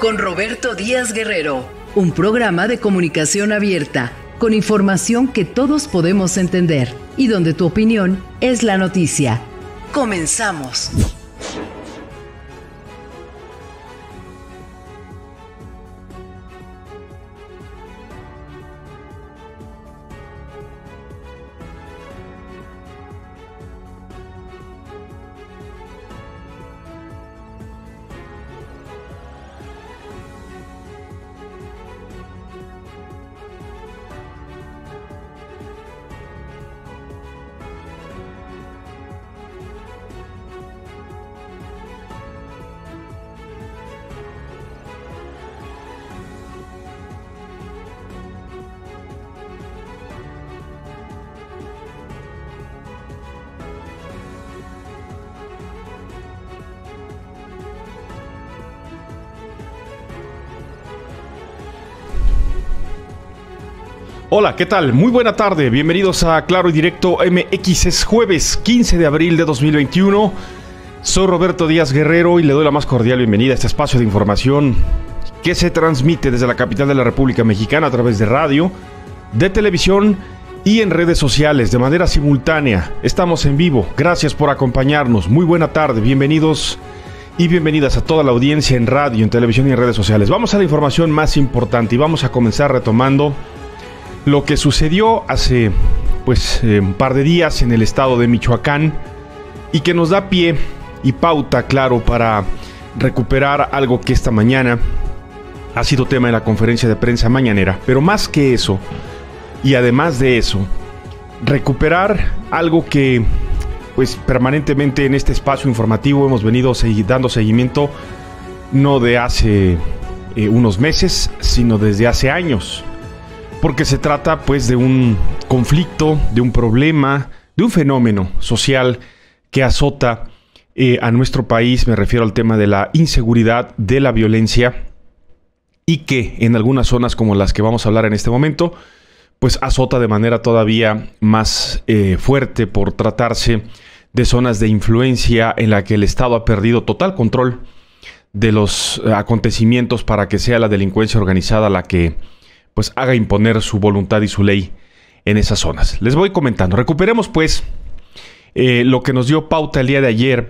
con Roberto Díaz Guerrero, un programa de comunicación abierta con información que todos podemos entender y donde tu opinión es la noticia. Comenzamos. Hola, ¿qué tal? Muy buena tarde, bienvenidos a Claro y Directo MX, es jueves 15 de abril de 2021. Soy Roberto Díaz Guerrero y le doy la más cordial bienvenida a este espacio de información que se transmite desde la capital de la República Mexicana a través de radio, de televisión y en redes sociales de manera simultánea. Estamos en vivo, gracias por acompañarnos, muy buena tarde, bienvenidos y bienvenidas a toda la audiencia en radio, en televisión y en redes sociales. Vamos a la información más importante y vamos a comenzar retomando lo que sucedió hace pues eh, un par de días en el estado de Michoacán y que nos da pie y pauta claro para recuperar algo que esta mañana ha sido tema de la conferencia de prensa mañanera, pero más que eso y además de eso, recuperar algo que pues permanentemente en este espacio informativo hemos venido dando seguimiento no de hace eh, unos meses, sino desde hace años porque se trata pues de un conflicto, de un problema, de un fenómeno social que azota eh, a nuestro país, me refiero al tema de la inseguridad, de la violencia y que en algunas zonas como las que vamos a hablar en este momento, pues azota de manera todavía más eh, fuerte por tratarse de zonas de influencia en la que el Estado ha perdido total control de los eh, acontecimientos para que sea la delincuencia organizada la que pues haga imponer su voluntad y su ley en esas zonas. Les voy comentando. Recuperemos pues eh, lo que nos dio pauta el día de ayer.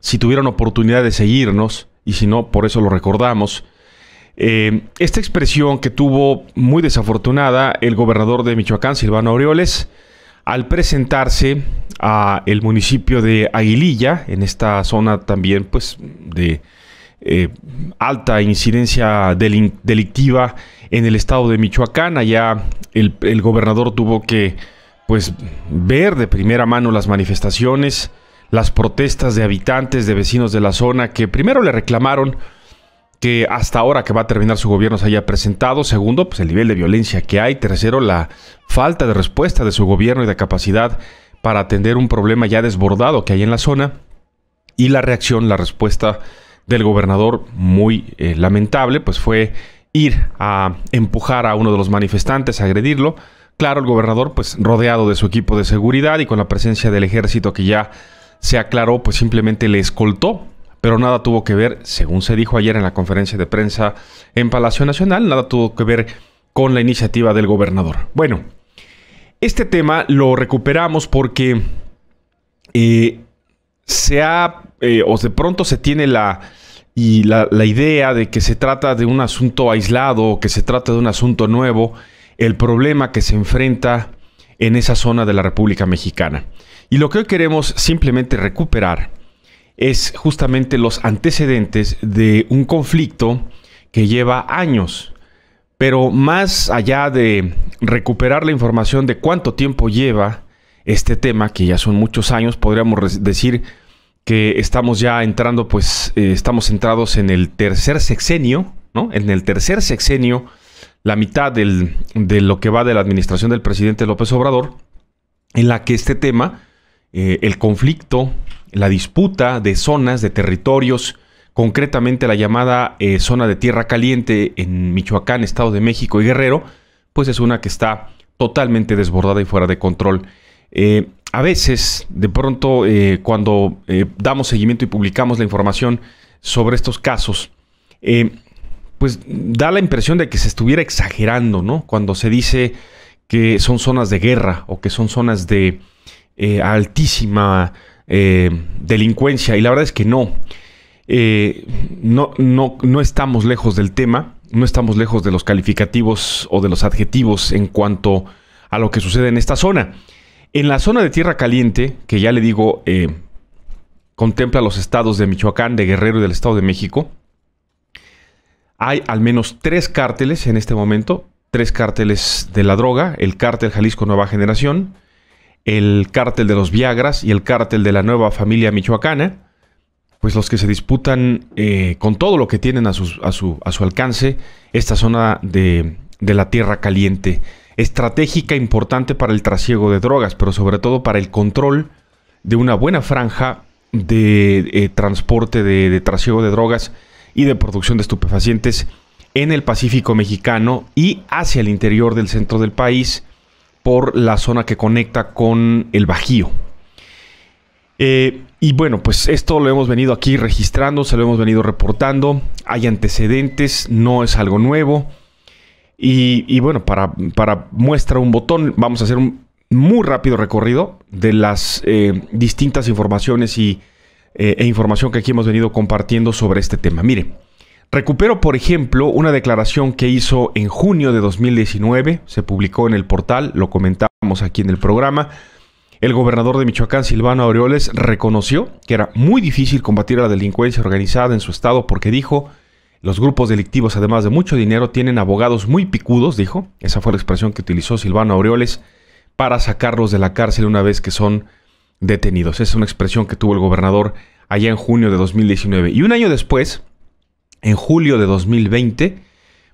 Si tuvieron oportunidad de seguirnos, y si no, por eso lo recordamos. Eh, esta expresión que tuvo muy desafortunada el gobernador de Michoacán, Silvano Aureoles, al presentarse a el municipio de Aguililla, en esta zona también pues de eh, alta incidencia delictiva en el estado de Michoacán. Allá el, gobernador tuvo que pues, ver de primera mano las manifestaciones, las protestas de habitantes, de vecinos de la zona, que primero le reclamaron que hasta ahora que va a terminar su gobierno se haya presentado. Segundo, pues el nivel de violencia que hay. Tercero, la falta de respuesta de su gobierno y de capacidad para atender un problema ya desbordado que hay en la zona. Y la reacción, la respuesta del gobernador muy eh, lamentable, pues fue ir a empujar a uno de los manifestantes, a agredirlo. Claro, el gobernador, pues rodeado de su equipo de seguridad y con la presencia del ejército que ya se aclaró, pues simplemente le escoltó pero nada tuvo que ver, según se dijo ayer en la conferencia de prensa en Palacio Nacional, nada tuvo que ver con la iniciativa del gobernador. Bueno, este tema lo recuperamos porque eh, se ha, eh, o de pronto se tiene la y la, idea de que se trata de un asunto aislado, que se trata de un asunto nuevo, el problema que se enfrenta en esa zona de la República Mexicana. Y lo que hoy queremos simplemente recuperar es justamente los antecedentes de un conflicto que lleva años. Pero más allá de recuperar la información de cuánto tiempo lleva este tema, que ya son muchos años, podríamos decir que estamos ya entrando, pues eh, estamos centrados en el tercer sexenio, ¿no? En el tercer sexenio, la mitad de lo que va de la administración del presidente López Obrador, en la que este tema, eh, el conflicto, la disputa de zonas, de territorios, concretamente la llamada eh, zona de tierra caliente en Michoacán, Estado de México y Guerrero, pues es una que está totalmente desbordada y fuera de control a veces, de pronto, eh, cuando eh, damos seguimiento y publicamos la información sobre estos casos, eh, pues da la impresión de que se estuviera exagerando, ¿no? Cuando se dice que son zonas de guerra o que son zonas de altísima delincuencia, y la verdad es que no, no, no estamos lejos del tema, no estamos lejos de los calificativos o de los adjetivos en cuanto a lo que sucede en esta zona. En la zona de Tierra Caliente, que ya le digo, eh, contempla los estados de Michoacán, de Guerrero y del Estado de México, hay al menos tres cárteles en este momento, tres cárteles de la droga, el cártel Jalisco Nueva Generación, el cártel de los Viagras y el cártel de la nueva familia michoacana, pues los que se disputan eh, con todo lo que tienen a, su, alcance esta zona de, de la Tierra Caliente estratégica importante para el trasiego de drogas, pero sobre todo para el control de una buena franja de eh, transporte de, trasiego de drogas y de producción de estupefacientes en el Pacífico mexicano y hacia el interior del centro del país por la zona que conecta con el Bajío. Eh, y bueno, pues esto lo hemos venido aquí registrando, se lo hemos venido reportando, hay antecedentes, no es algo nuevo. Y, bueno, para, para, muestra un botón, vamos a hacer un muy rápido recorrido de las eh, distintas informaciones y, eh, e información que aquí hemos venido compartiendo sobre este tema. Mire, recupero, por ejemplo, una declaración que hizo en junio de 2019, se publicó en el portal, lo comentábamos aquí en el programa. El gobernador de Michoacán, Silvano Aureoles, reconoció que era muy difícil combatir la delincuencia organizada en su estado porque dijo, los grupos delictivos, además de mucho dinero, tienen abogados muy picudos, dijo. Esa fue la expresión que utilizó Silvano Aureoles para sacarlos de la cárcel una vez que son detenidos. Esa es una expresión que tuvo el gobernador allá en junio de 2019. Y un año después, en julio de 2020,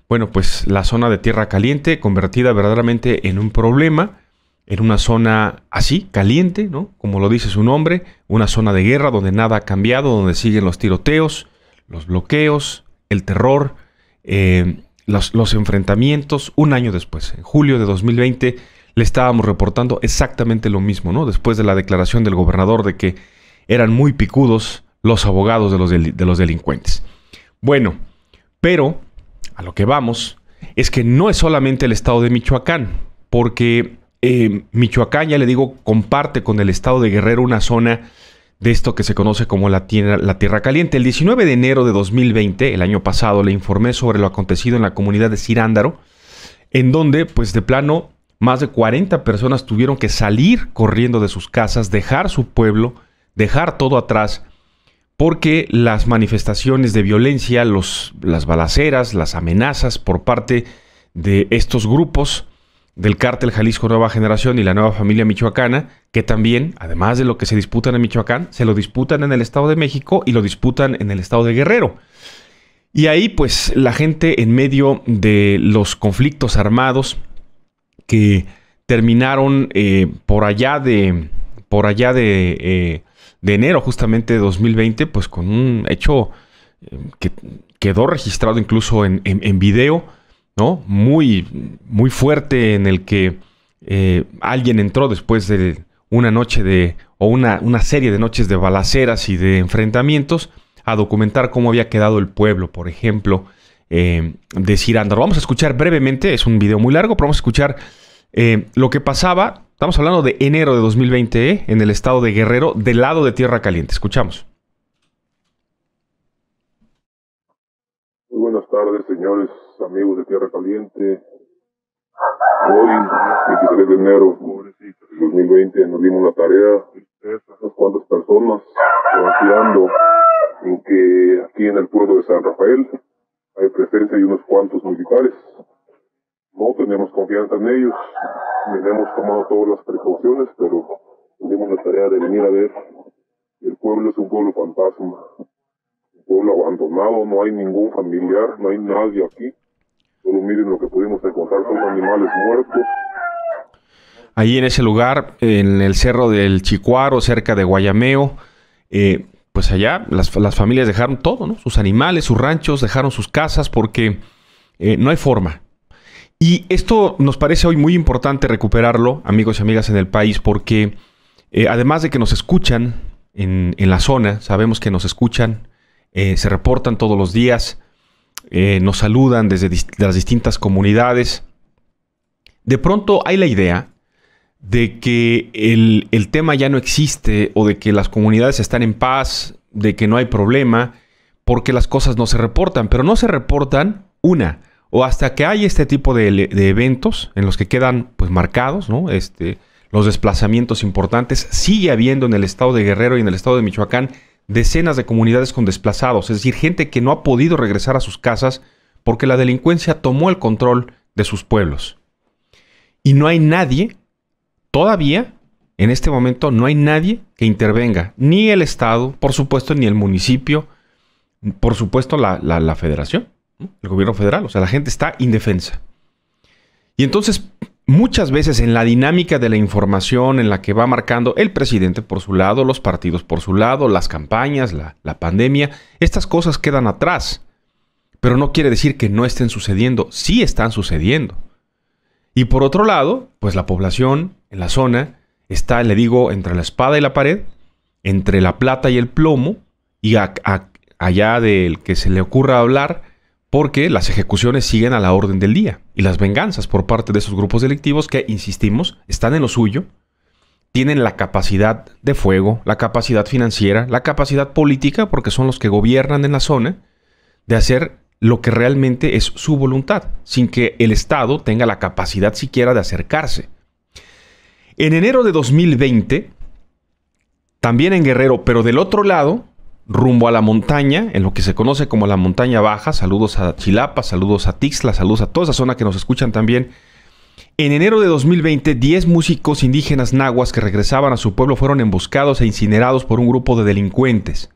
bueno, pues la zona de Tierra Caliente convertida verdaderamente en un problema, en una zona así, caliente, ¿no? Como lo dice su nombre, una zona de guerra donde nada ha cambiado, donde siguen los tiroteos, los bloqueos, el terror, eh, los, enfrentamientos, un año después, en julio de 2020, le estábamos reportando exactamente lo mismo, ¿no? Después de la declaración del gobernador de que eran muy picudos los abogados de los, delincuentes. Bueno, pero a lo que vamos es que no es solamente el estado de Michoacán, porque eh, Michoacán, ya le digo, comparte con el estado de Guerrero una zona de esto que se conoce como la tierra, la tierra, Caliente. El 19 de enero de 2020, el año pasado, le informé sobre lo acontecido en la comunidad de Cirándaro, en donde, pues de plano, más de 40 personas tuvieron que salir corriendo de sus casas, dejar su pueblo, dejar todo atrás, porque las manifestaciones de violencia, los, las balaceras, las amenazas por parte de estos grupos, del cártel Jalisco Nueva Generación y la nueva familia michoacana, que también, además de lo que se disputan en Michoacán, se lo disputan en el Estado de México y lo disputan en el Estado de Guerrero. Y ahí pues la gente en medio de los conflictos armados que terminaron eh, por allá de, por allá de, eh, enero justamente de 2020, pues con un hecho eh, que quedó registrado incluso en video, ¿no? Muy, muy fuerte en el que eh, alguien entró después de una noche de, o una, serie de noches de balaceras y de enfrentamientos, a documentar cómo había quedado el pueblo, por ejemplo, eh, de Cirándaro. Vamos a escuchar brevemente, es un video muy largo, pero vamos a escuchar eh, lo que pasaba, estamos hablando de enero de 2020, en el estado de Guerrero, del lado de Tierra Caliente. Escuchamos. Muy buenas tardes, señores Tierra Caliente. Hoy, 23 de enero de 2020, nos dimos la tarea, unas cuantas personas, confiando en que aquí en el pueblo de San Rafael hay presencia de unos cuantos militares. No tenemos confianza en ellos, hemos tomado todas las precauciones, pero tenemos la tarea de venir a ver. El pueblo es un pueblo fantasma, un pueblo abandonado, no hay ningún familiar, no hay nadie aquí. Solo miren lo que pudimos encontrar, son animales muertos. Ahí en ese lugar, en el cerro del Chicuaro, cerca de Guayameo, eh, pues allá las, familias dejaron todo, ¿no? Sus animales, sus ranchos, dejaron sus casas porque eh, no hay forma. Y esto nos parece hoy muy importante recuperarlo, amigos y amigas en el país, porque eh, además de que nos escuchan en, la zona, sabemos que nos escuchan, se reportan todos los días, eh, nos saludan desde las distintas comunidades. De pronto hay la idea de que el, tema ya no existe o de que las comunidades están en paz, de que no hay problema, porque las cosas no se reportan, pero no se reportan una, o hasta que hay este tipo de, eventos en los que quedan pues marcados, Este, los desplazamientos importantes, sigue habiendo en el estado de Guerrero y en el estado de Michoacán decenas de comunidades con desplazados, es decir, gente que no ha podido regresar a sus casas porque la delincuencia tomó el control de sus pueblos. Y no hay nadie, todavía, en este momento, no hay nadie que intervenga, ni el Estado, por supuesto, ni el municipio, por supuesto, la, federación, el gobierno federal, o sea, la gente está indefensa. Y entonces muchas veces en la dinámica de la información en la que va marcando el presidente por su lado, los partidos por su lado, las campañas, la, pandemia, estas cosas quedan atrás. Pero no quiere decir que no estén sucediendo, sí están sucediendo. Y por otro lado, pues la población en la zona está, le digo, entre la espada y la pared, entre la plata y el plomo, y allá del que se le ocurra hablar, porque las ejecuciones siguen a la orden del día y las venganzas por parte de esos grupos delictivos que, insistimos, están en lo suyo, tienen la capacidad de fuego, la capacidad financiera, la capacidad política, porque son los que gobiernan en la zona, de hacer lo que realmente es su voluntad, sin que el Estado tenga la capacidad siquiera de acercarse. En enero de 2020, también en Guerrero, pero del otro lado, rumbo a la montaña, en lo que se conoce como la montaña baja. Saludos a Chilapa, saludos a Tixla, saludos a toda esa zona que nos escuchan también. En enero de 2020, 10 músicos indígenas nahuas que regresaban a su pueblo fueron emboscados e incinerados por un grupo de delincuentes.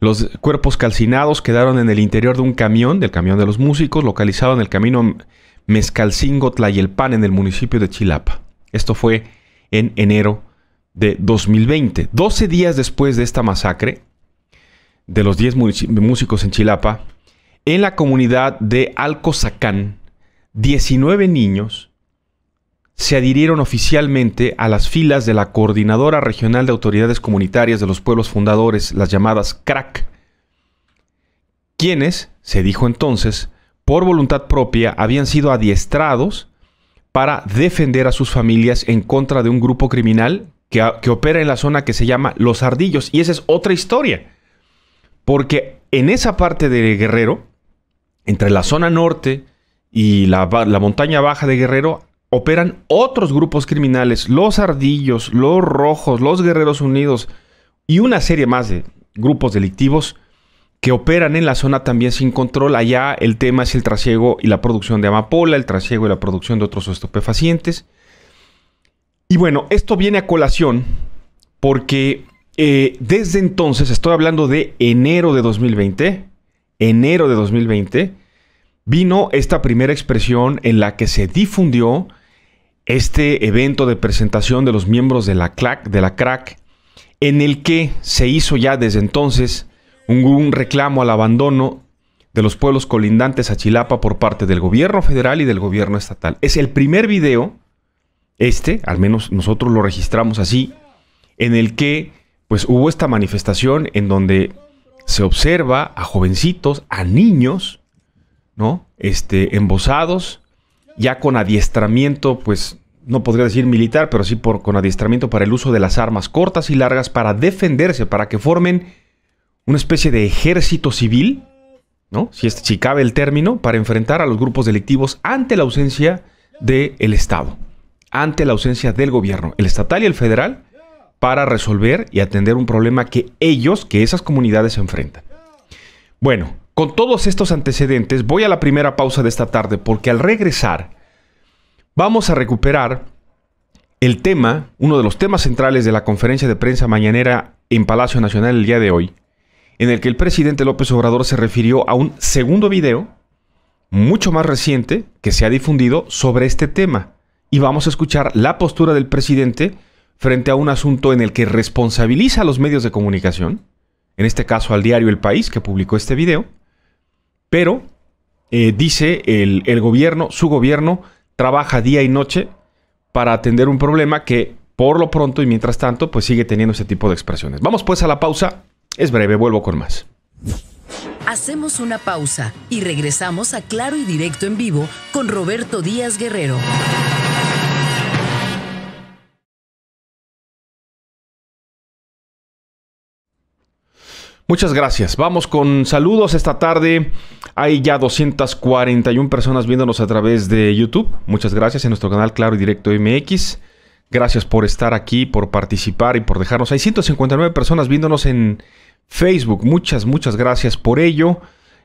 Los cuerpos calcinados quedaron en el interior de un camión, del camión de los músicos, localizado en el camino Mezcalcingo-Tlayelpan en el municipio de Chilapa. Esto fue en enero de 2020. 12 días después de esta masacre, de los 10 músicos en Chilapa, en la comunidad de Alcozacán, 19 niños se adhirieron oficialmente a las filas de la Coordinadora Regional de Autoridades Comunitarias de los Pueblos Fundadores, las llamadas CRAC, quienes, se dijo entonces, por voluntad propia habían sido adiestrados para defender a sus familias en contra de un grupo criminal que, que opera en la zona que se llama Los Ardillos. Y esa es otra historia porque en esa parte de Guerrero, entre la zona norte y la, montaña baja de Guerrero, operan otros grupos criminales, los ardillos, los rojos, los guerreros unidos y una serie más de grupos delictivos que operan en la zona también sin control. Allá el tema es el trasiego y la producción de amapola, el trasiego y la producción de otros estupefacientes. Y bueno, esto viene a colación porque eh, desde entonces, estoy hablando de enero de 2020, enero de 2020, vino esta primera expresión en la que se difundió este evento de presentación de los miembros de la CLAC, de la CRAC, en el que se hizo ya desde entonces un, un reclamo al abandono de los pueblos colindantes a Chilapa por parte del gobierno federal y del gobierno estatal. Es el primer video, este, al menos nosotros lo registramos así, en el que pues hubo esta manifestación en donde se observa a jovencitos, a niños, ¿no? Este, embosados, ya con adiestramiento, pues no podría decir militar, pero sí por, con adiestramiento para el uso de las armas cortas y largas para defenderse, para que formen una especie de ejército civil, ¿no? Si, si cabe el término, para enfrentar a los grupos delictivos ante la ausencia del Estado, ante la ausencia del gobierno, el estatal y el federal, para resolver y atender un problema que ellos, que esas comunidades enfrentan. Bueno, con todos estos antecedentes voy a la primera pausa de esta tarde porque al regresar vamos a recuperar el tema, uno de los temas centrales de la conferencia de prensa mañanera en Palacio Nacional el día de hoy, en el que el presidente López Obrador se refirió a un segundo video mucho más reciente que se ha difundido sobre este tema. Y vamos a escuchar la postura del presidente frente a un asunto en el que responsabiliza a los medios de comunicación, en este caso al diario El País, que publicó este video, pero eh, dice el, el gobierno, su gobierno, trabaja día y noche para atender un problema que por lo pronto y mientras tanto, pues sigue teniendo ese tipo de expresiones. Vamos pues a la pausa, es breve, vuelvo con más. Hacemos una pausa y regresamos a Claro y Directo en vivo con Roberto Díaz Guerrero. Muchas gracias. Vamos con saludos esta tarde. Hay ya 241 personas viéndonos a través de YouTube. Muchas gracias en nuestro canal Claro y Directo MX. Gracias por estar aquí, por participar y por dejarnos. Hay 159 personas viéndonos en Facebook. Muchas, muchas gracias por ello.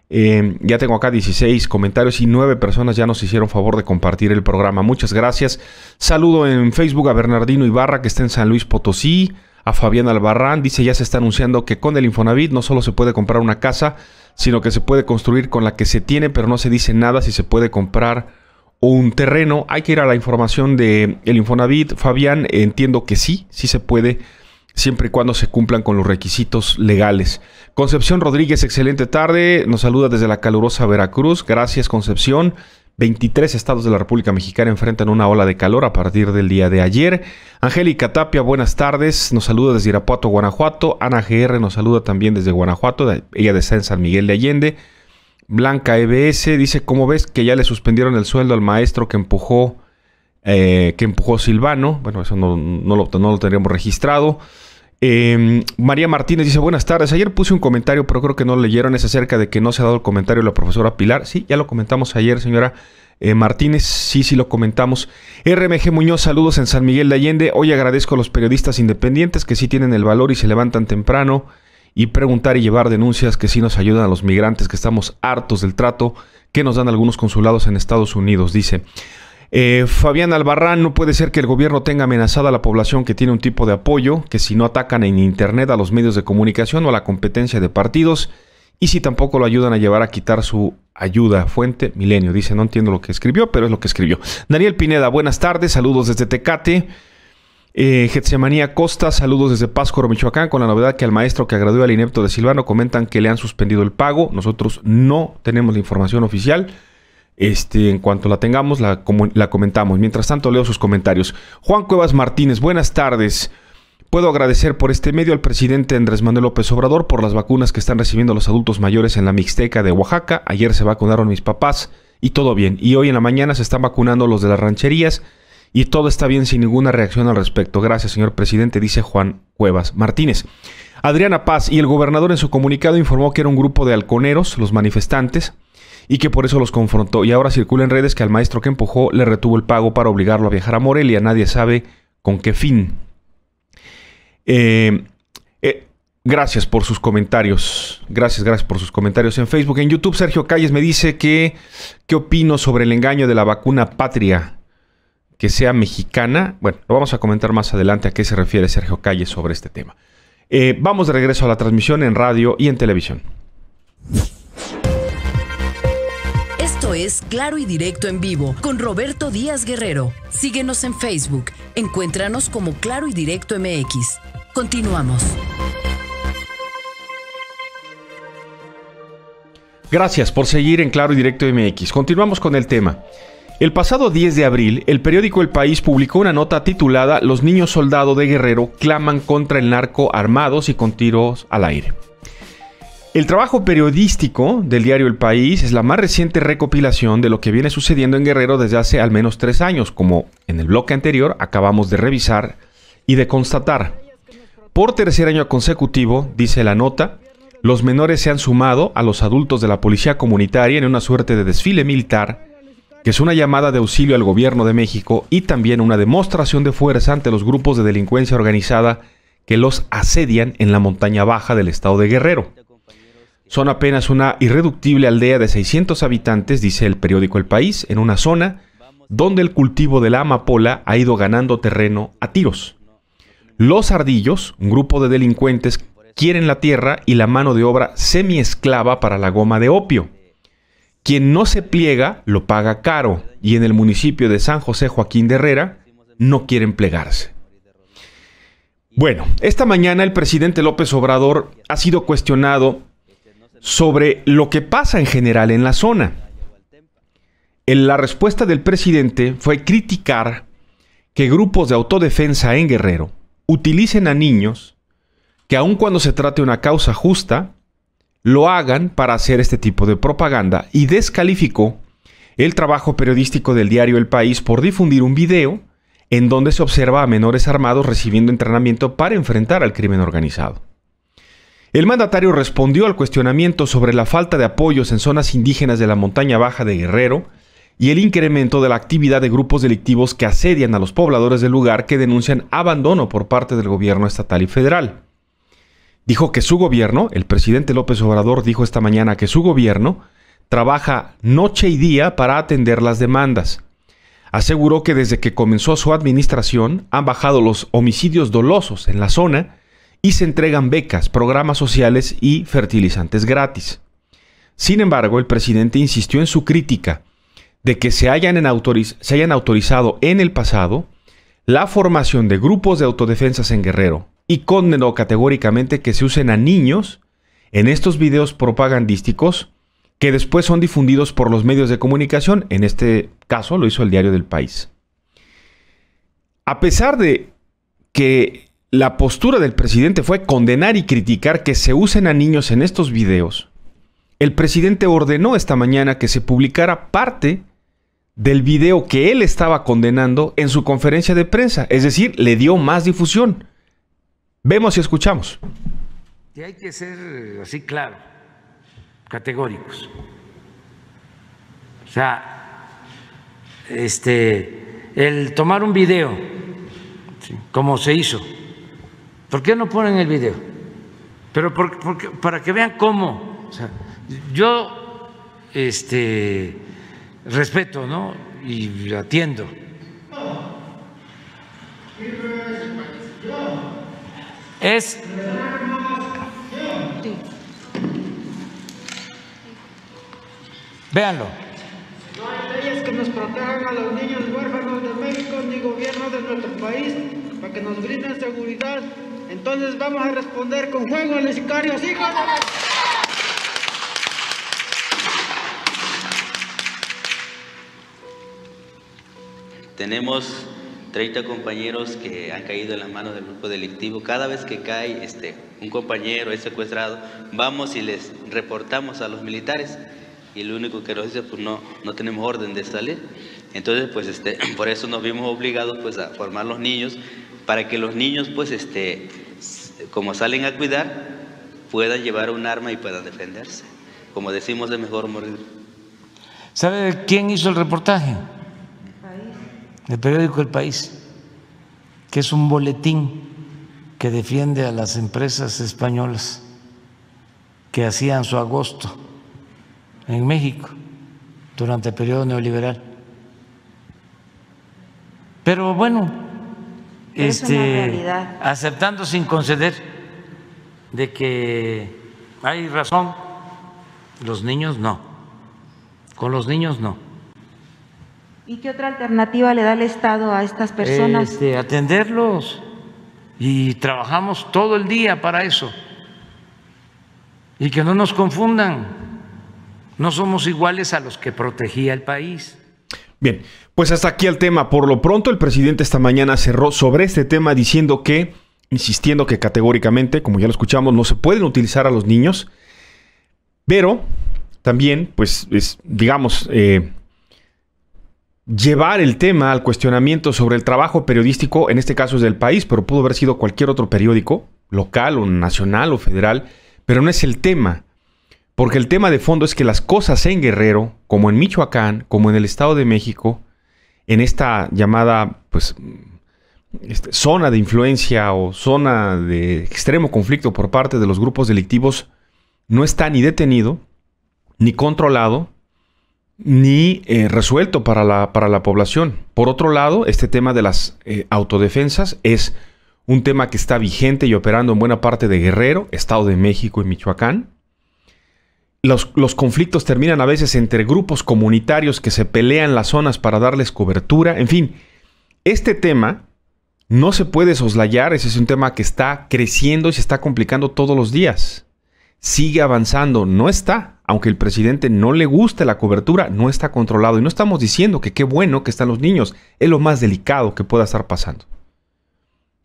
Em, ya tengo acá 16 comentarios y 9 personas ya nos hicieron favor de compartir el programa. Muchas gracias. Saludo en Facebook a Bernardino Ibarra que está en San Luis Potosí a Fabián Albarrán. Dice ya se está anunciando que con el Infonavit no solo se puede comprar una casa, sino que se puede construir con la que se tiene, pero no se dice nada si se puede comprar un terreno. Hay que ir a la información del el Infonavit. Fabián, entiendo que sí, sí se puede siempre y cuando se cumplan con los requisitos legales. Concepción Rodríguez, excelente tarde. Nos saluda desde la calurosa Veracruz. Gracias, Concepción. 23 estados de la República Mexicana enfrentan una ola de calor a partir del día de ayer. Angélica Tapia, buenas tardes. Nos saluda desde Irapuato, Guanajuato. Ana GR nos saluda también desde Guanajuato. Ella está en San Miguel de Allende. Blanca EBS dice, ¿cómo ves que ya le suspendieron el sueldo al maestro que empujó, eh, que empujó Silvano? Bueno, eso no, lo, no lo registrado. Em, María Martínez dice, buenas tardes. Ayer puse un comentario, pero creo que no lo leyeron. Es acerca de que no se ha dado el comentario la profesora Pilar. Sí, ya lo comentamos ayer, señora eh, Martínez. Sí, sí lo comentamos. RMG Muñoz, saludos en San Miguel de Allende. Hoy agradezco a los periodistas independientes que sí tienen el valor y se levantan temprano y preguntar y llevar denuncias que sí nos ayudan a los migrantes que estamos hartos del trato que nos dan algunos consulados en Estados Unidos. Dice, eh, Fabián Albarrán, no puede ser que el gobierno tenga amenazada a la población que tiene un tipo de apoyo, que si no atacan en Internet a los medios de comunicación o a la competencia de partidos, y si tampoco lo ayudan a llevar a quitar su ayuda. Fuente Milenio, dice, no entiendo lo que escribió, pero es lo que escribió. Daniel Pineda, buenas tardes, saludos desde Tecate. Eh, Getsemanía Costa, saludos desde Páscoro, Michoacán, con la novedad que al maestro que agradó al inepto de Silvano comentan que le han suspendido el pago. Nosotros no tenemos la información oficial. Este, en cuanto la tengamos, la, la comentamos. Mientras tanto, leo sus comentarios. Juan Cuevas Martínez, buenas tardes. Puedo agradecer por este medio al presidente Andrés Manuel López Obrador por las vacunas que están recibiendo los adultos mayores en la Mixteca de Oaxaca. Ayer se vacunaron mis papás y todo bien. Y hoy en la mañana se están vacunando los de las rancherías y todo está bien sin ninguna reacción al respecto. Gracias, señor presidente, dice Juan Cuevas Martínez. Adriana Paz y el gobernador en su comunicado informó que era un grupo de halconeros, los manifestantes, y que por eso los confrontó. Y ahora circula en redes que al maestro que empujó le retuvo el pago para obligarlo a viajar a Morelia. Nadie sabe con qué fin. Eh, eh, gracias por sus comentarios. Gracias, gracias por sus comentarios en Facebook. En YouTube, Sergio Calles me dice que qué opino sobre el engaño de la vacuna patria que sea mexicana. Bueno, lo vamos a comentar más adelante a qué se refiere Sergio Calles sobre este tema. Eh, vamos de regreso a la transmisión en radio y en televisión es Claro y Directo en Vivo con Roberto Díaz Guerrero. Síguenos en Facebook. Encuéntranos como Claro y Directo MX. Continuamos. Gracias por seguir en Claro y Directo MX. Continuamos con el tema. El pasado 10 de abril, el periódico El País publicó una nota titulada Los niños soldados de Guerrero claman contra el narco armados y con tiros al aire. El trabajo periodístico del diario El País es la más reciente recopilación de lo que viene sucediendo en Guerrero desde hace al menos tres años, como en el bloque anterior acabamos de revisar y de constatar. Por tercer año consecutivo, dice la nota, los menores se han sumado a los adultos de la policía comunitaria en una suerte de desfile militar, que es una llamada de auxilio al gobierno de México y también una demostración de fuerza ante los grupos de delincuencia organizada que los asedian en la montaña baja del estado de Guerrero. Son apenas una irreductible aldea de 600 habitantes, dice el periódico El País, en una zona donde el cultivo de la amapola ha ido ganando terreno a tiros. Los ardillos, un grupo de delincuentes, quieren la tierra y la mano de obra semi-esclava para la goma de opio. Quien no se pliega lo paga caro y en el municipio de San José Joaquín de Herrera no quieren plegarse. Bueno, esta mañana el presidente López Obrador ha sido cuestionado sobre lo que pasa en general en la zona. En la respuesta del presidente fue criticar que grupos de autodefensa en Guerrero utilicen a niños que aun cuando se trate una causa justa, lo hagan para hacer este tipo de propaganda y descalificó el trabajo periodístico del diario El País por difundir un video en donde se observa a menores armados recibiendo entrenamiento para enfrentar al crimen organizado. El mandatario respondió al cuestionamiento sobre la falta de apoyos en zonas indígenas de la montaña baja de Guerrero y el incremento de la actividad de grupos delictivos que asedian a los pobladores del lugar que denuncian abandono por parte del gobierno estatal y federal. Dijo que su gobierno, el presidente López Obrador dijo esta mañana que su gobierno trabaja noche y día para atender las demandas. Aseguró que desde que comenzó su administración han bajado los homicidios dolosos en la zona, y se entregan becas, programas sociales y fertilizantes gratis. Sin embargo, el presidente insistió en su crítica de que se hayan, se hayan autorizado en el pasado la formación de grupos de autodefensas en Guerrero y condenó categóricamente que se usen a niños en estos videos propagandísticos que después son difundidos por los medios de comunicación, en este caso lo hizo el diario del país. A pesar de que la postura del presidente fue condenar y criticar que se usen a niños en estos videos, el presidente ordenó esta mañana que se publicara parte del video que él estaba condenando en su conferencia de prensa, es decir, le dio más difusión. Vemos y escuchamos. Y hay que ser así claro, categóricos. O sea, este, el tomar un video, como se hizo, ¿Por qué no ponen el video? Pero para que vean cómo. yo este, respeto ¿no? y atiendo. Es Véanlo. No hay leyes que nos protejan a los niños huérfanos de México ni gobierno de nuestro país para que nos brinden seguridad entonces vamos a responder con fuego a los sicarios, hijos Tenemos 30 compañeros que han caído en las manos del grupo delictivo. Cada vez que cae este, un compañero, es secuestrado, vamos y les reportamos a los militares y lo único que nos dice, pues no, no tenemos orden de salir. Entonces, pues este, por eso nos vimos obligados pues a formar los niños, para que los niños pues este, como salen a cuidar, puedan llevar un arma y puedan defenderse. Como decimos, de mejor morir. ¿Sabe quién hizo el reportaje? El periódico El País, que es un boletín que defiende a las empresas españolas que hacían su agosto en México durante el periodo neoliberal. Pero bueno, este, aceptando sin conceder de que hay razón, los niños no, con los niños no. ¿Y qué otra alternativa le da el Estado a estas personas? Este, atenderlos y trabajamos todo el día para eso. Y que no nos confundan, no somos iguales a los que protegía el país. Bien. Pues hasta aquí el tema. Por lo pronto, el presidente esta mañana cerró sobre este tema diciendo que, insistiendo que categóricamente, como ya lo escuchamos, no se pueden utilizar a los niños, pero también, pues, es, digamos, eh, llevar el tema al cuestionamiento sobre el trabajo periodístico, en este caso es del país, pero pudo haber sido cualquier otro periódico, local o nacional o federal, pero no es el tema. Porque el tema de fondo es que las cosas en Guerrero, como en Michoacán, como en el Estado de México, en esta llamada, pues, este, zona de influencia o zona de extremo conflicto por parte de los grupos delictivos, no está ni detenido, ni controlado, ni eh, resuelto para la, para la, población. Por otro lado, este tema de las eh, autodefensas es un tema que está vigente y operando en buena parte de Guerrero, Estado de México y Michoacán los, conflictos terminan a veces entre grupos comunitarios que se pelean las zonas para darles cobertura. En fin, este tema no se puede soslayar, ese es un tema que está creciendo y se está complicando todos los días. Sigue avanzando, no está, aunque el presidente no le guste la cobertura, no está controlado. Y no estamos diciendo que qué bueno que están los niños, es lo más delicado que pueda estar pasando.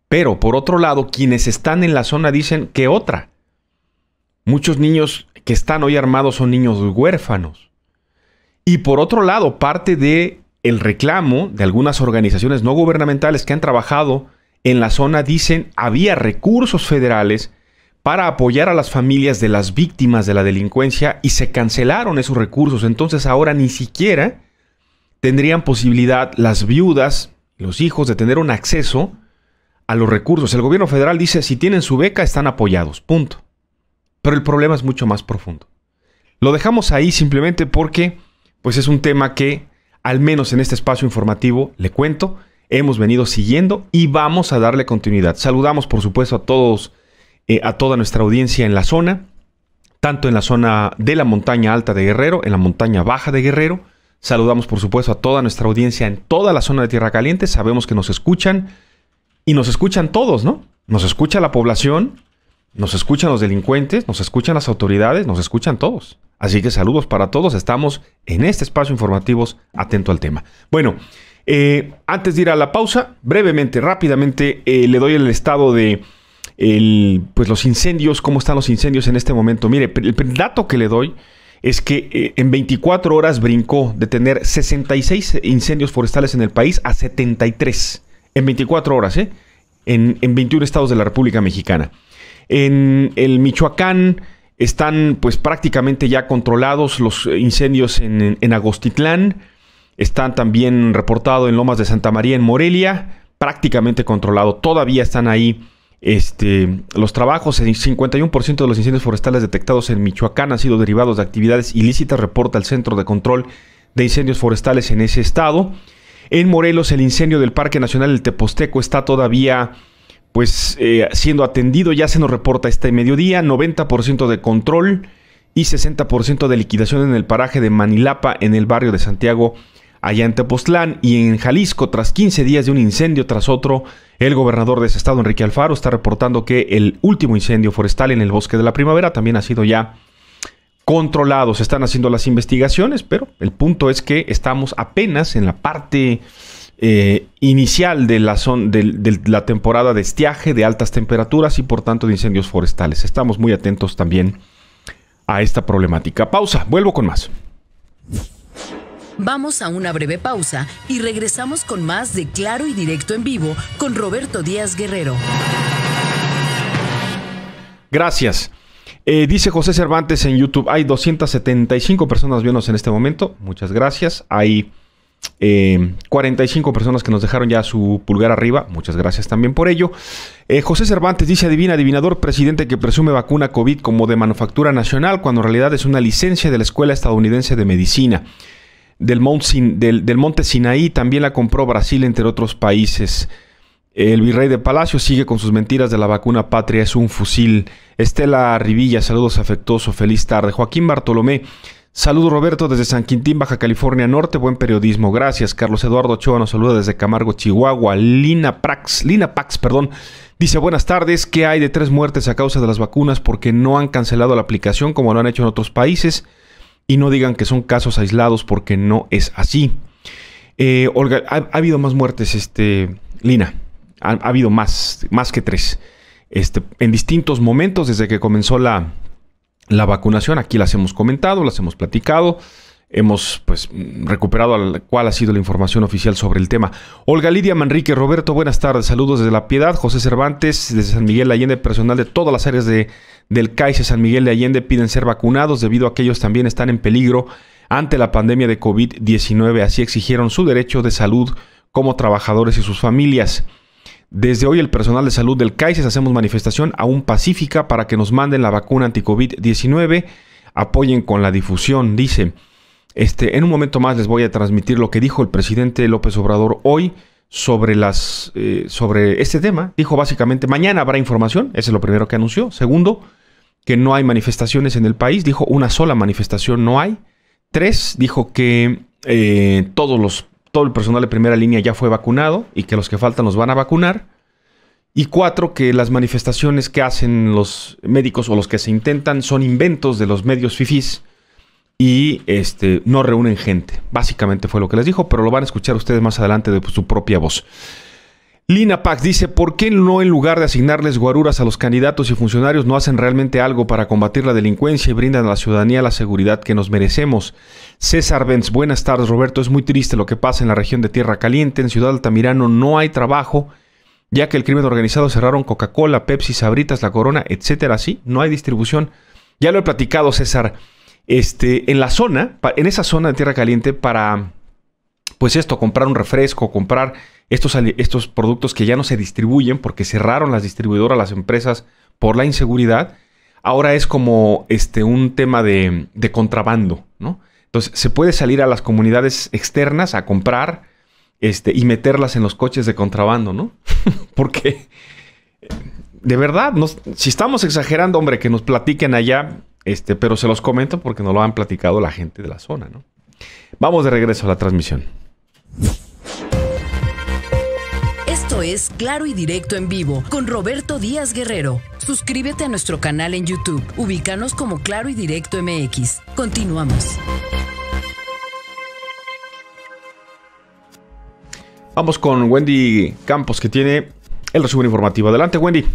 Pero por otro lado, quienes están en la zona dicen que otra. Muchos niños que están hoy armados son niños huérfanos. Y por otro lado, parte de el reclamo de algunas organizaciones no gubernamentales que han trabajado en la zona dicen había recursos federales para apoyar a las familias de las víctimas de la delincuencia y se cancelaron esos recursos. Entonces ahora ni siquiera tendrían posibilidad las viudas, los hijos, de tener un acceso a los recursos. El gobierno federal dice si tienen su beca están apoyados. Punto. Pero el problema es mucho más profundo. Lo dejamos ahí simplemente porque pues es un tema que al menos en este espacio informativo le cuento, hemos venido siguiendo y vamos a darle continuidad. Saludamos por supuesto a todos eh, a toda nuestra audiencia en la zona, tanto en la zona de la montaña alta de Guerrero, en la montaña baja de Guerrero. Saludamos por supuesto a toda nuestra audiencia en toda la zona de Tierra Caliente. Sabemos que nos escuchan y nos escuchan todos, ¿no? Nos escucha la población nos escuchan los delincuentes, nos escuchan las autoridades, nos escuchan todos. Así que saludos para todos. Estamos en este espacio informativo atento al tema. Bueno, eh, antes de ir a la pausa, brevemente, rápidamente, eh, le doy el estado de pues, los incendios, cómo están los incendios en este momento. Mire, el, dato que le doy es que eh, en 24 horas brincó de tener 66 incendios forestales en el país a 73. En 24 horas, En, en 21 estados de la República Mexicana. En el Michoacán están pues prácticamente ya controlados los incendios en, Agostitlán. Están también reportados en Lomas de Santa María, en Morelia, prácticamente controlado. Todavía están ahí este, los trabajos. El 51% de los incendios forestales detectados en Michoacán han sido derivados de actividades ilícitas, reporta el Centro de Control de Incendios Forestales en ese estado. En Morelos, el incendio del Parque Nacional del Teposteco está todavía pues eh, siendo atendido, ya se nos reporta este mediodía, 90% de control y 60% de liquidación en el paraje de Manilapa, en el barrio de Santiago, allá en Tepoztlán y en Jalisco, tras 15 días de un incendio tras otro, el gobernador de ese estado, Enrique Alfaro, está reportando que el último incendio forestal en el bosque de la primavera también ha sido ya controlado. Se están haciendo las investigaciones, pero el punto es que estamos apenas en la parte eh, inicial de la, de, la temporada de estiaje, de altas temperaturas y por tanto de incendios forestales. Estamos muy atentos también a esta problemática. Pausa, vuelvo con más. Vamos a una breve pausa y regresamos con más de Claro y Directo en vivo con Roberto Díaz Guerrero. Gracias. Eh, dice José Cervantes en YouTube, hay 275 personas viéndonos en este momento. Muchas gracias. Hay 45 em, personas que nos dejaron ya su pulgar arriba. Muchas gracias también por ello. Eh, José Cervantes dice, adivina, adivinador, presidente que presume vacuna COVID como de manufactura nacional, cuando en realidad es una licencia de la Escuela Estadounidense de Medicina. Del, monte Sinaí también la compró Brasil, entre otros países. El virrey de Palacio sigue con sus mentiras de la vacuna patria, es un fusil. Estela Rivilla, saludos afectuosos, feliz tarde. Joaquín Bartolomé Saludos Roberto desde San Quintín, Baja California Norte. Buen periodismo, gracias. Carlos Eduardo Ochoa nos saluda desde Camargo, Chihuahua. Lina Prax, Lina Pax, perdón. Dice, buenas tardes, ¿qué hay de tres muertes a causa de las vacunas porque no han cancelado la aplicación como lo han hecho en otros países? Y no digan que son casos aislados porque no es así. Eh, Olga, ha, habido más muertes, este, Lina. Ha, ha habido más, más que tres. Este, en distintos momentos desde que comenzó la, la vacunación, aquí las hemos comentado, las hemos platicado, hemos pues recuperado cuál ha sido la información oficial sobre el tema. Olga Lidia Manrique, Roberto, buenas tardes, saludos desde La Piedad, José Cervantes, desde San Miguel de Allende, personal de todas las áreas de, del de San Miguel de Allende piden ser vacunados debido a que ellos también están en peligro ante la pandemia de COVID-19, así exigieron su derecho de salud como trabajadores y sus familias. Desde hoy el personal de salud del CAICES hacemos manifestación aún pacífica para que nos manden la vacuna anti-COVID-19. Apoyen con la difusión, dice. Este, en un momento más les voy a transmitir lo que dijo el presidente López Obrador hoy sobre, las, eh, sobre este tema. Dijo básicamente, mañana habrá información, ese es lo primero que anunció. Segundo, que no hay manifestaciones en el país. Dijo, una sola manifestación no hay. Tres, dijo que eh, todos los todo el personal de primera línea ya fue vacunado y que los que faltan los van a vacunar. Y cuatro, que las manifestaciones que hacen los médicos o los que se intentan son inventos de los medios fifís y este, no reúnen gente. Básicamente fue lo que les dijo, pero lo van a escuchar ustedes más adelante de su propia voz. Lina Pax dice, ¿por qué no en lugar de asignarles guaruras a los candidatos y funcionarios no hacen realmente algo para combatir la delincuencia y brindan a la ciudadanía la seguridad que nos merecemos? César Benz, buenas tardes Roberto. Es muy triste lo que pasa en la región de Tierra Caliente. En Ciudad Altamirano no hay trabajo, ya que el crimen organizado cerraron Coca-Cola, Pepsi, Sabritas, La Corona, etcétera. Sí, no hay distribución. Ya lo he platicado, César. Este, en la zona, en esa zona de Tierra Caliente, para, pues esto, comprar un refresco, comprar estos, estos productos que ya no se distribuyen porque cerraron las distribuidoras, las empresas, por la inseguridad, ahora es como este, un tema de contrabando, ¿no? Entonces, se puede salir a las comunidades externas a comprar este, y meterlas en los coches de contrabando, ¿no? Porque, de verdad, si estamos exagerando, hombre, que nos platiquen allá, este, pero se los comento porque no lo han platicado la gente de la zona, ¿no? Vamos de regreso a la transmisión. Esto es Claro y Directo en Vivo con Roberto Díaz Guerrero. Suscríbete a nuestro canal en YouTube. Ubícanos como Claro y Directo MX. Continuamos. Vamos con Wendy Campos que tiene el resumen informativo. Adelante, Wendy.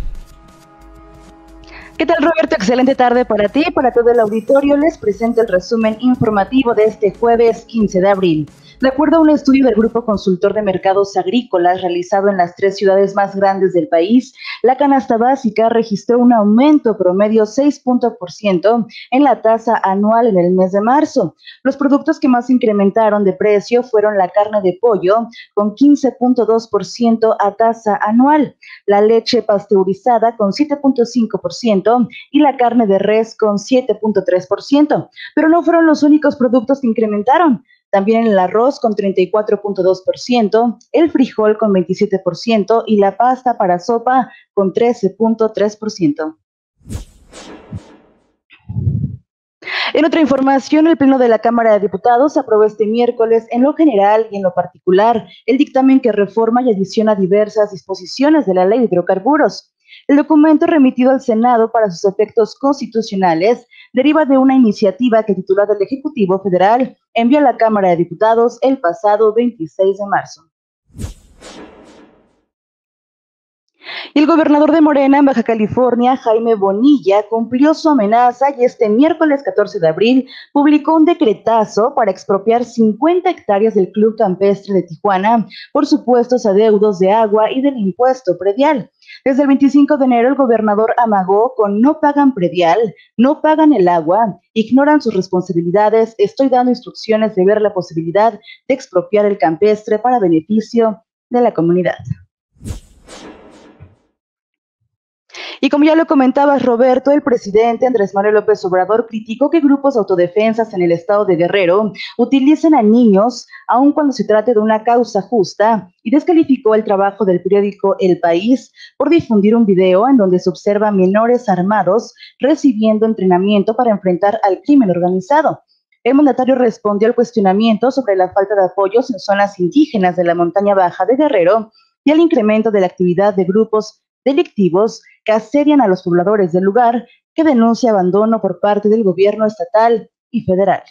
¿Qué tal, Roberto? Excelente tarde para ti, y para todo el auditorio. Les presento el resumen informativo de este jueves 15 de abril. De acuerdo a un estudio del Grupo Consultor de Mercados Agrícolas realizado en las tres ciudades más grandes del país, la canasta básica registró un aumento promedio 6.0% en la tasa anual en el mes de marzo. Los productos que más incrementaron de precio fueron la carne de pollo con 15.2% a tasa anual, la leche pasteurizada con 7.5% y la carne de res con 7.3%. Pero no fueron los únicos productos que incrementaron. También el arroz con 34.2%, el frijol con 27% y la pasta para sopa con 13.3%. En otra información, el Pleno de la Cámara de Diputados aprobó este miércoles, en lo general y en lo particular, el dictamen que reforma y adiciona diversas disposiciones de la Ley de Hidrocarburos. El documento remitido al Senado para sus efectos constitucionales deriva de una iniciativa que titulada el Ejecutivo Federal envió a la Cámara de Diputados el pasado 26 de marzo. el gobernador de Morena en Baja California, Jaime Bonilla, cumplió su amenaza y este miércoles 14 de abril publicó un decretazo para expropiar 50 hectáreas del Club Campestre de Tijuana por supuestos adeudos de agua y del impuesto predial. Desde el 25 de enero el gobernador amagó con no pagan predial, no pagan el agua, ignoran sus responsabilidades, estoy dando instrucciones de ver la posibilidad de expropiar el campestre para beneficio de la comunidad. Y como ya lo comentaba Roberto, el presidente Andrés Manuel López Obrador criticó que grupos autodefensas en el estado de Guerrero utilicen a niños, aun cuando se trate de una causa justa, y descalificó el trabajo del periódico El País por difundir un video en donde se observa menores armados recibiendo entrenamiento para enfrentar al crimen organizado. El mandatario respondió al cuestionamiento sobre la falta de apoyos en zonas indígenas de la montaña baja de Guerrero y al incremento de la actividad de grupos delictivos que asedian a los pobladores del lugar, que denuncia abandono por parte del gobierno estatal y federal.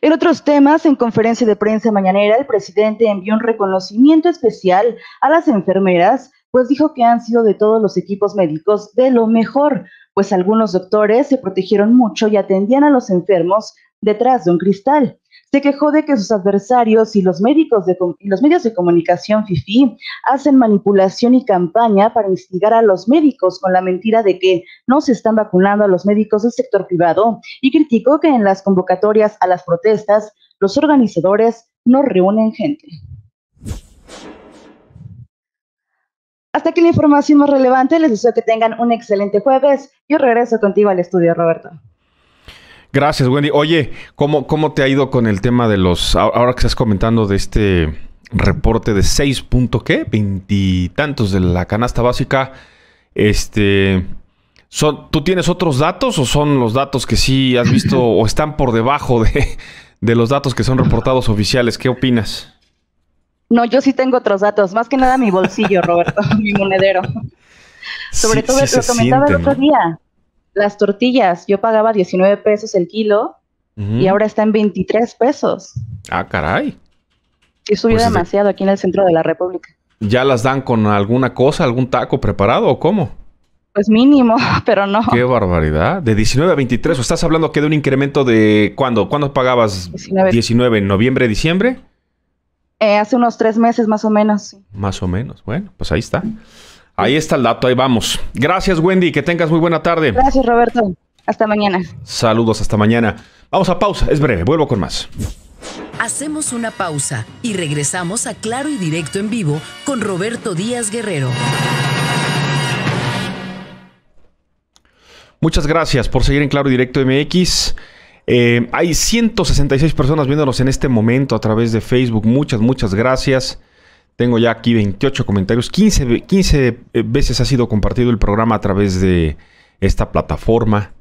En otros temas, en conferencia de prensa mañanera, el presidente envió un reconocimiento especial a las enfermeras, pues dijo que han sido de todos los equipos médicos de lo mejor, pues algunos doctores se protegieron mucho y atendían a los enfermos detrás de un cristal se quejó de que sus adversarios y los, médicos los medios de comunicación FIFI hacen manipulación y campaña para instigar a los médicos con la mentira de que no se están vacunando a los médicos del sector privado y criticó que en las convocatorias a las protestas los organizadores no reúnen gente. Hasta aquí la información más relevante. Les deseo que tengan un excelente jueves. Yo regreso contigo al estudio, Roberto. Gracias, Wendy. Oye, ¿cómo, ¿cómo te ha ido con el tema de los. Ahora que estás comentando de este reporte de 6. Punto, ¿qué? Veintitantos de la canasta básica. Este. Son, ¿Tú tienes otros datos o son los datos que sí has visto o están por debajo de, los datos que son reportados oficiales? ¿Qué opinas? No, yo sí tengo otros datos, más que nada mi bolsillo, Roberto, mi monedero. Sobre todo sí lo comentaba el otro día. Las tortillas, yo pagaba 19 pesos el kilo y ahora está en 23 pesos. Ah, caray. Y subió pues demasiado aquí en el centro de la República. ¿Ya las dan con alguna cosa, algún taco preparado o cómo? Pues mínimo, pero no. Qué barbaridad. De 19 a 23, ¿o estás hablando que de un incremento de cuándo? ¿Cuándo pagabas 19, noviembre, diciembre? Eh, hace unos tres meses más o menos. Más o menos, bueno, pues ahí está. Ahí está el dato, ahí vamos. Gracias, Wendy, que tengas muy buena tarde. Gracias, Roberto. Hasta mañana. Saludos, hasta mañana. Vamos a pausa, es breve, vuelvo con más. Hacemos una pausa y regresamos a Claro y Directo en vivo con Roberto Díaz Guerrero. Muchas gracias por seguir en Claro y Directo MX. Eh, hay 166 personas viéndonos en este momento a través de Facebook. Muchas, muchas gracias. Tengo ya aquí 28 comentarios. 15, eh, veces ha sido compartido el programa a través de esta plataforma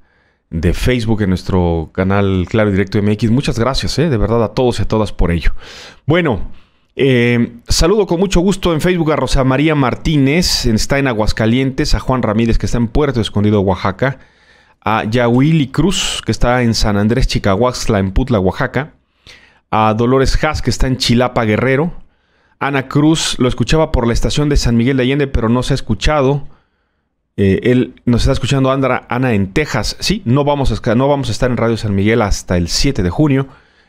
de Facebook en nuestro canal Claro Directo MX. Muchas gracias, eh, de verdad, a todos y a todas por ello. Bueno, eh, saludo con mucho gusto en Facebook a Rosa María Martínez, está en Aguascalientes, a Juan Ramírez, que está en Puerto Escondido, Oaxaca, a Yahuili Cruz, que está en San Andrés, Chicahuaxla, en Putla, Oaxaca, a Dolores Haas, que está en Chilapa, Guerrero, Ana Cruz lo escuchaba por la estación de San Miguel de Allende, pero no se ha escuchado. Eh, él nos está escuchando Andra, Ana en Texas. Sí, no vamos, a, no vamos a estar en Radio San Miguel hasta el 7 de junio.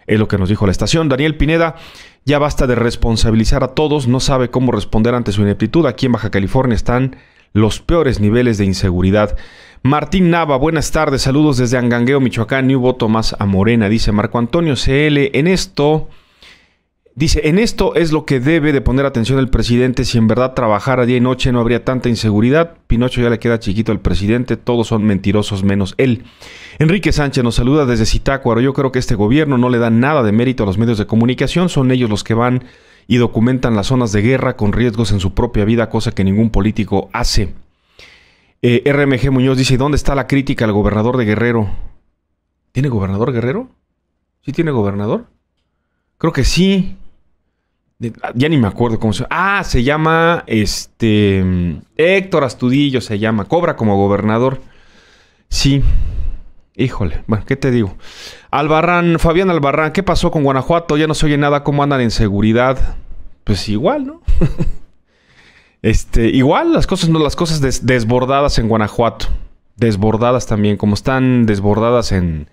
Es lo que nos dijo la estación. Daniel Pineda, ya basta de responsabilizar a todos. No sabe cómo responder ante su ineptitud. Aquí en Baja California están los peores niveles de inseguridad. Martín Nava, buenas tardes. Saludos desde Angangueo, Michoacán. New voto más a Morena, dice Marco Antonio CL. En esto... Dice, en esto es lo que debe de poner atención el presidente. Si en verdad trabajara día y noche no habría tanta inseguridad. Pinocho ya le queda chiquito al presidente. Todos son mentirosos menos él. Enrique Sánchez nos saluda desde Zitácuaro. Yo creo que este gobierno no le da nada de mérito a los medios de comunicación. Son ellos los que van y documentan las zonas de guerra con riesgos en su propia vida, cosa que ningún político hace. Eh, RMG Muñoz dice, ¿dónde está la crítica al gobernador de Guerrero? ¿Tiene gobernador Guerrero? ¿Sí tiene gobernador? Creo que sí ya ni me acuerdo cómo se llama. Ah, se llama este Héctor Astudillo se llama, cobra como gobernador. Sí. Híjole, bueno, ¿qué te digo? Albarrán, Fabián Albarrán, ¿qué pasó con Guanajuato? Ya no se oye nada, ¿cómo andan en seguridad? Pues igual, ¿no? este, igual las cosas, no, las cosas desbordadas en Guanajuato. Desbordadas también, como están desbordadas en,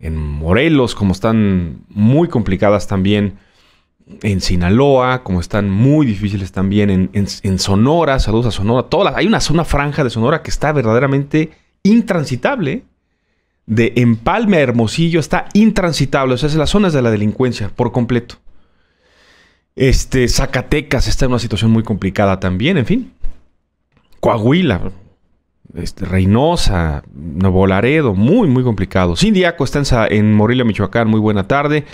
en Morelos, como están muy complicadas también en Sinaloa, como están muy difíciles también en, Sonora, saludos a Sonora, toda hay una zona franja de Sonora que está verdaderamente intransitable. De Empalme a Hermosillo está intransitable, o sea, es las zonas de la delincuencia por completo. Este, Zacatecas está en una situación muy complicada también, en fin. Coahuila, este, Reynosa, Nuevo Laredo, muy, muy complicado. Cindy Aco está en, Morelia, Michoacán, muy buena tarde.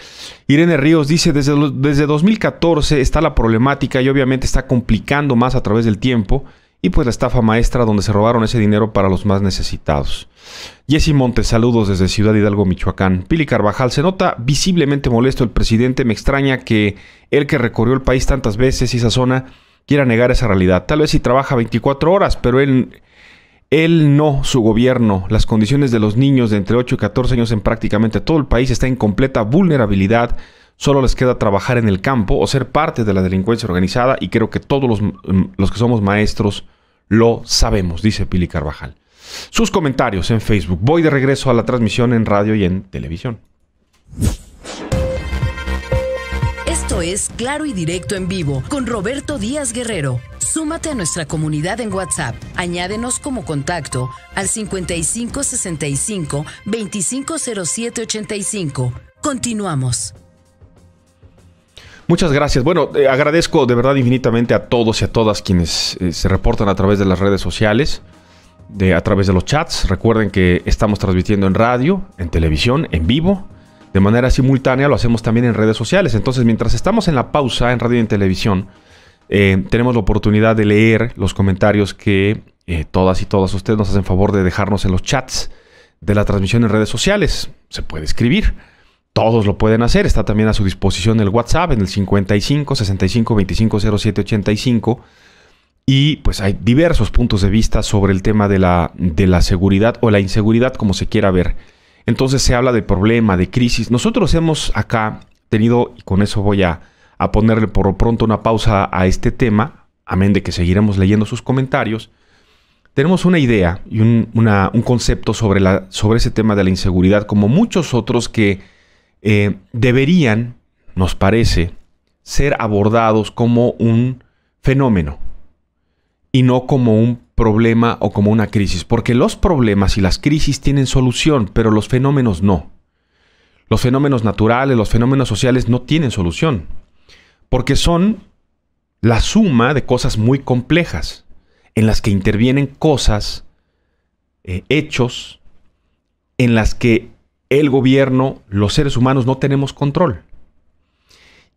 Irene Ríos dice, desde, desde 2014 está la problemática y obviamente está complicando más a través del tiempo. Y pues la estafa maestra donde se robaron ese dinero para los más necesitados. Jesse Montes, saludos desde Ciudad Hidalgo, Michoacán. Pili Carvajal, se nota visiblemente molesto el presidente. Me extraña que él que recorrió el país tantas veces y esa zona quiera negar esa realidad. Tal vez si trabaja 24 horas, pero él él no, su gobierno, las condiciones de los niños de entre 8 y 14 años en prácticamente todo el país está en completa vulnerabilidad. Solo les queda trabajar en el campo o ser parte de la delincuencia organizada y creo que todos los, mm, los que somos maestros lo sabemos, dice Pili Carvajal. Sus comentarios en Facebook. Voy de regreso a la transmisión en radio y en televisión. Esto es Claro y Directo en Vivo con Roberto Díaz Guerrero. Súmate a nuestra comunidad en WhatsApp. Añádenos como contacto al 5565 250785. Continuamos. Muchas gracias. Bueno, eh, agradezco de verdad infinitamente a todos y a todas quienes eh, se reportan a través de las redes sociales, de, a través de los chats. Recuerden que estamos transmitiendo en radio, en televisión, en vivo. De manera simultánea lo hacemos también en redes sociales. Entonces, mientras estamos en la pausa en radio y en televisión, eh, tenemos la oportunidad de leer los comentarios que eh, todas y todas ustedes nos hacen favor de dejarnos en los chats de la transmisión en redes sociales. Se puede escribir. Todos lo pueden hacer. Está también a su disposición el WhatsApp en el 55 65 25 07 85. Y pues hay diversos puntos de vista sobre el tema de la, de la seguridad o la inseguridad, como se quiera ver. Entonces se habla de problema, de crisis. Nosotros hemos acá tenido, y con eso voy a, a ponerle por lo pronto una pausa a este tema, amén de que seguiremos leyendo sus comentarios, tenemos una idea y un, concepto sobre, la, sobre, ese tema de la inseguridad, como muchos otros que eh, deberían, nos parece, ser abordados como un fenómeno y no como un problema o como una crisis, porque los problemas y las crisis tienen solución, pero los fenómenos no. Los fenómenos naturales, los fenómenos sociales no tienen solución porque son la suma de cosas muy complejas, en las que intervienen cosas, eh, hechos, en las que el gobierno, los seres humanos no tenemos control.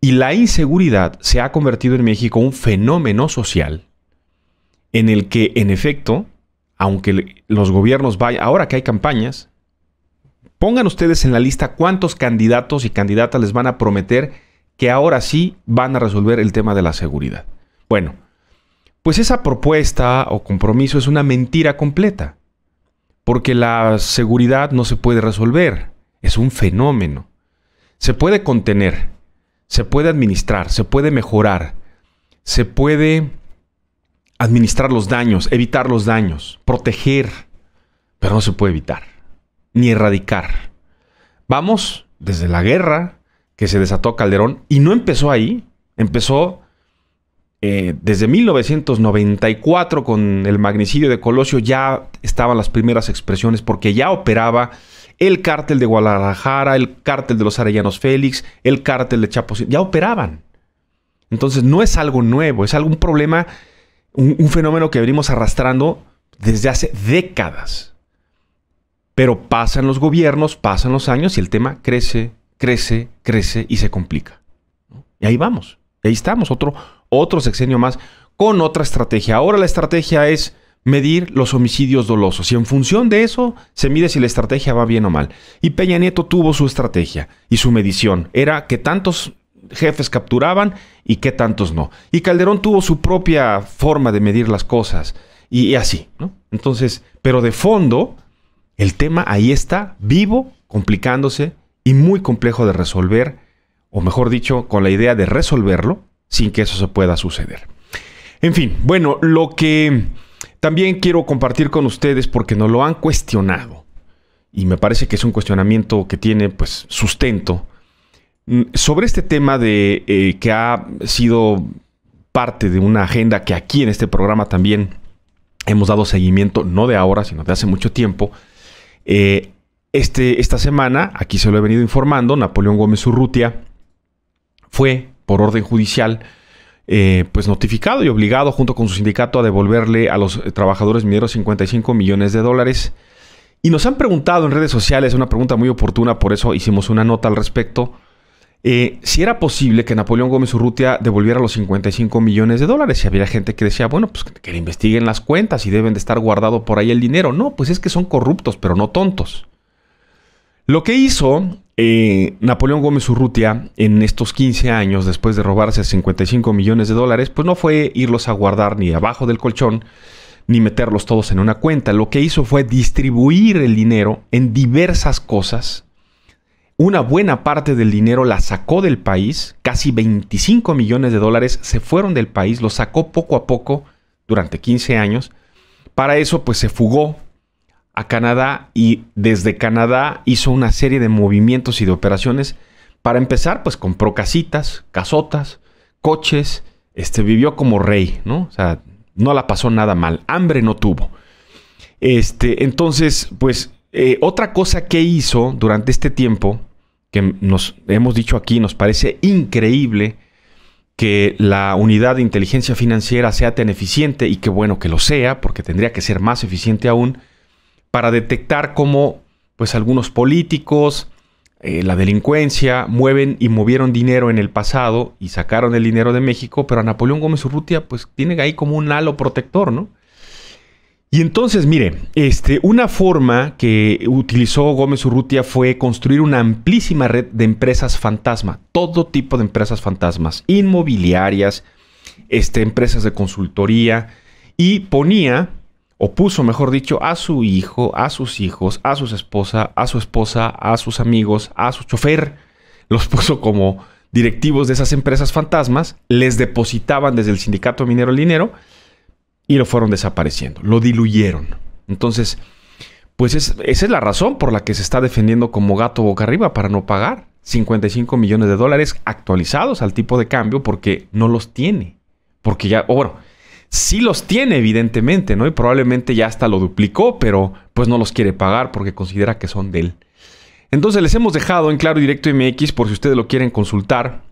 Y la inseguridad se ha convertido en México un fenómeno social en el que, en efecto, aunque los gobiernos vayan, ahora que hay campañas, pongan ustedes en la lista cuántos candidatos y candidatas les van a prometer que ahora sí van a resolver el tema de la seguridad. Bueno, pues esa propuesta o compromiso es una mentira completa, porque la seguridad no se puede resolver, es un fenómeno. Se puede contener, se puede administrar, se puede mejorar, se puede administrar los daños, evitar los daños, proteger, pero no se puede evitar, ni erradicar. Vamos desde la guerra, que se desató Calderón. Y no empezó ahí, empezó eh, desde 1994 con el magnicidio de Colosio, ya estaban las primeras expresiones porque ya operaba el cártel de Guadalajara, el cártel de los Arellanos Félix, el cártel de Chapo ya operaban. Entonces no es algo nuevo, es algún problema, un fenómeno que venimos arrastrando desde hace décadas. Pero pasan los gobiernos, pasan los años y el tema crece crece, crece y se complica. Y ahí vamos, ahí estamos, otro, otro sexenio más con otra estrategia. Ahora la estrategia es medir los homicidios dolosos y en función de eso se mide si la estrategia va bien o mal. Y Peña Nieto tuvo su estrategia y su medición. Era que tantos jefes capturaban y qué tantos no. Y Calderón tuvo su propia forma de medir las cosas y, así, Entonces, pero de fondo, el tema ahí está, vivo, complicándose, y muy complejo de resolver, o mejor dicho, con la idea de resolverlo sin que eso se pueda suceder. En fin, bueno, lo que también quiero compartir con ustedes porque nos lo han cuestionado y me parece que es un cuestionamiento que tiene pues sustento mm, sobre este tema de eh, que ha sido parte de una agenda que aquí en este programa también hemos dado seguimiento, no de ahora, sino de hace mucho tiempo, eh, este, esta semana, aquí se lo he venido informando, Napoleón Gómez Urrutia fue, por orden judicial, eh, pues notificado y obligado junto con su sindicato a devolverle a los eh, trabajadores mineros 55 millones de dólares. Y nos han preguntado en redes sociales, una pregunta muy oportuna, por eso hicimos una nota al respecto, eh, si era posible que Napoleón Gómez Urrutia devolviera los 55 millones de dólares. Si había gente que decía, bueno, pues que le investiguen las cuentas y deben de estar guardado por ahí el dinero. No, pues es que son corruptos, pero no tontos. Lo que hizo eh, Napoleón Gómez Urrutia en estos 15 años, después de robarse 55 millones de dólares, pues no fue irlos a guardar ni abajo del colchón, ni meterlos todos en una cuenta. Lo que hizo fue distribuir el dinero en diversas cosas. Una buena parte del dinero la sacó del país, casi 25 millones de dólares se fueron del país, lo sacó poco a poco durante 15 años. Para eso pues se fugó a Canadá y desde Canadá hizo una serie de movimientos y de operaciones. Para empezar, pues compró casitas, casotas, coches, este, vivió como rey, ¿no? O sea, no la pasó nada mal, hambre no tuvo. Este, entonces, pues eh, otra cosa que hizo durante este tiempo, que nos hemos dicho aquí, nos parece increíble que la unidad de inteligencia financiera sea tan eficiente y que bueno que lo sea, porque tendría que ser más eficiente aún, para detectar cómo pues algunos políticos, eh, la delincuencia, mueven y movieron dinero en el pasado y sacaron el dinero de México, pero a Napoleón Gómez Urrutia pues tiene ahí como un halo protector, ¿no? Y entonces, mire, este, una forma que utilizó Gómez Urrutia fue construir una amplísima red de empresas fantasma, todo tipo de empresas fantasmas, inmobiliarias, este, empresas de consultoría, y ponía o puso, mejor dicho, a su hijo, a sus hijos, a sus esposa, a su esposa, a sus amigos, a su chofer, los puso como directivos de esas empresas fantasmas, les depositaban desde el sindicato minero el dinero y lo fueron desapareciendo, lo diluyeron. Entonces, pues esa es la razón por la que se está defendiendo como gato boca arriba para no pagar 55 millones de dólares actualizados al tipo de cambio porque no los tiene. Porque ya, o bueno, sí los tiene, evidentemente, ¿no? Y probablemente ya hasta lo duplicó, pero pues no los quiere pagar porque considera que son de él. Entonces les hemos dejado en Claro Directo MX, por si ustedes lo quieren consultar,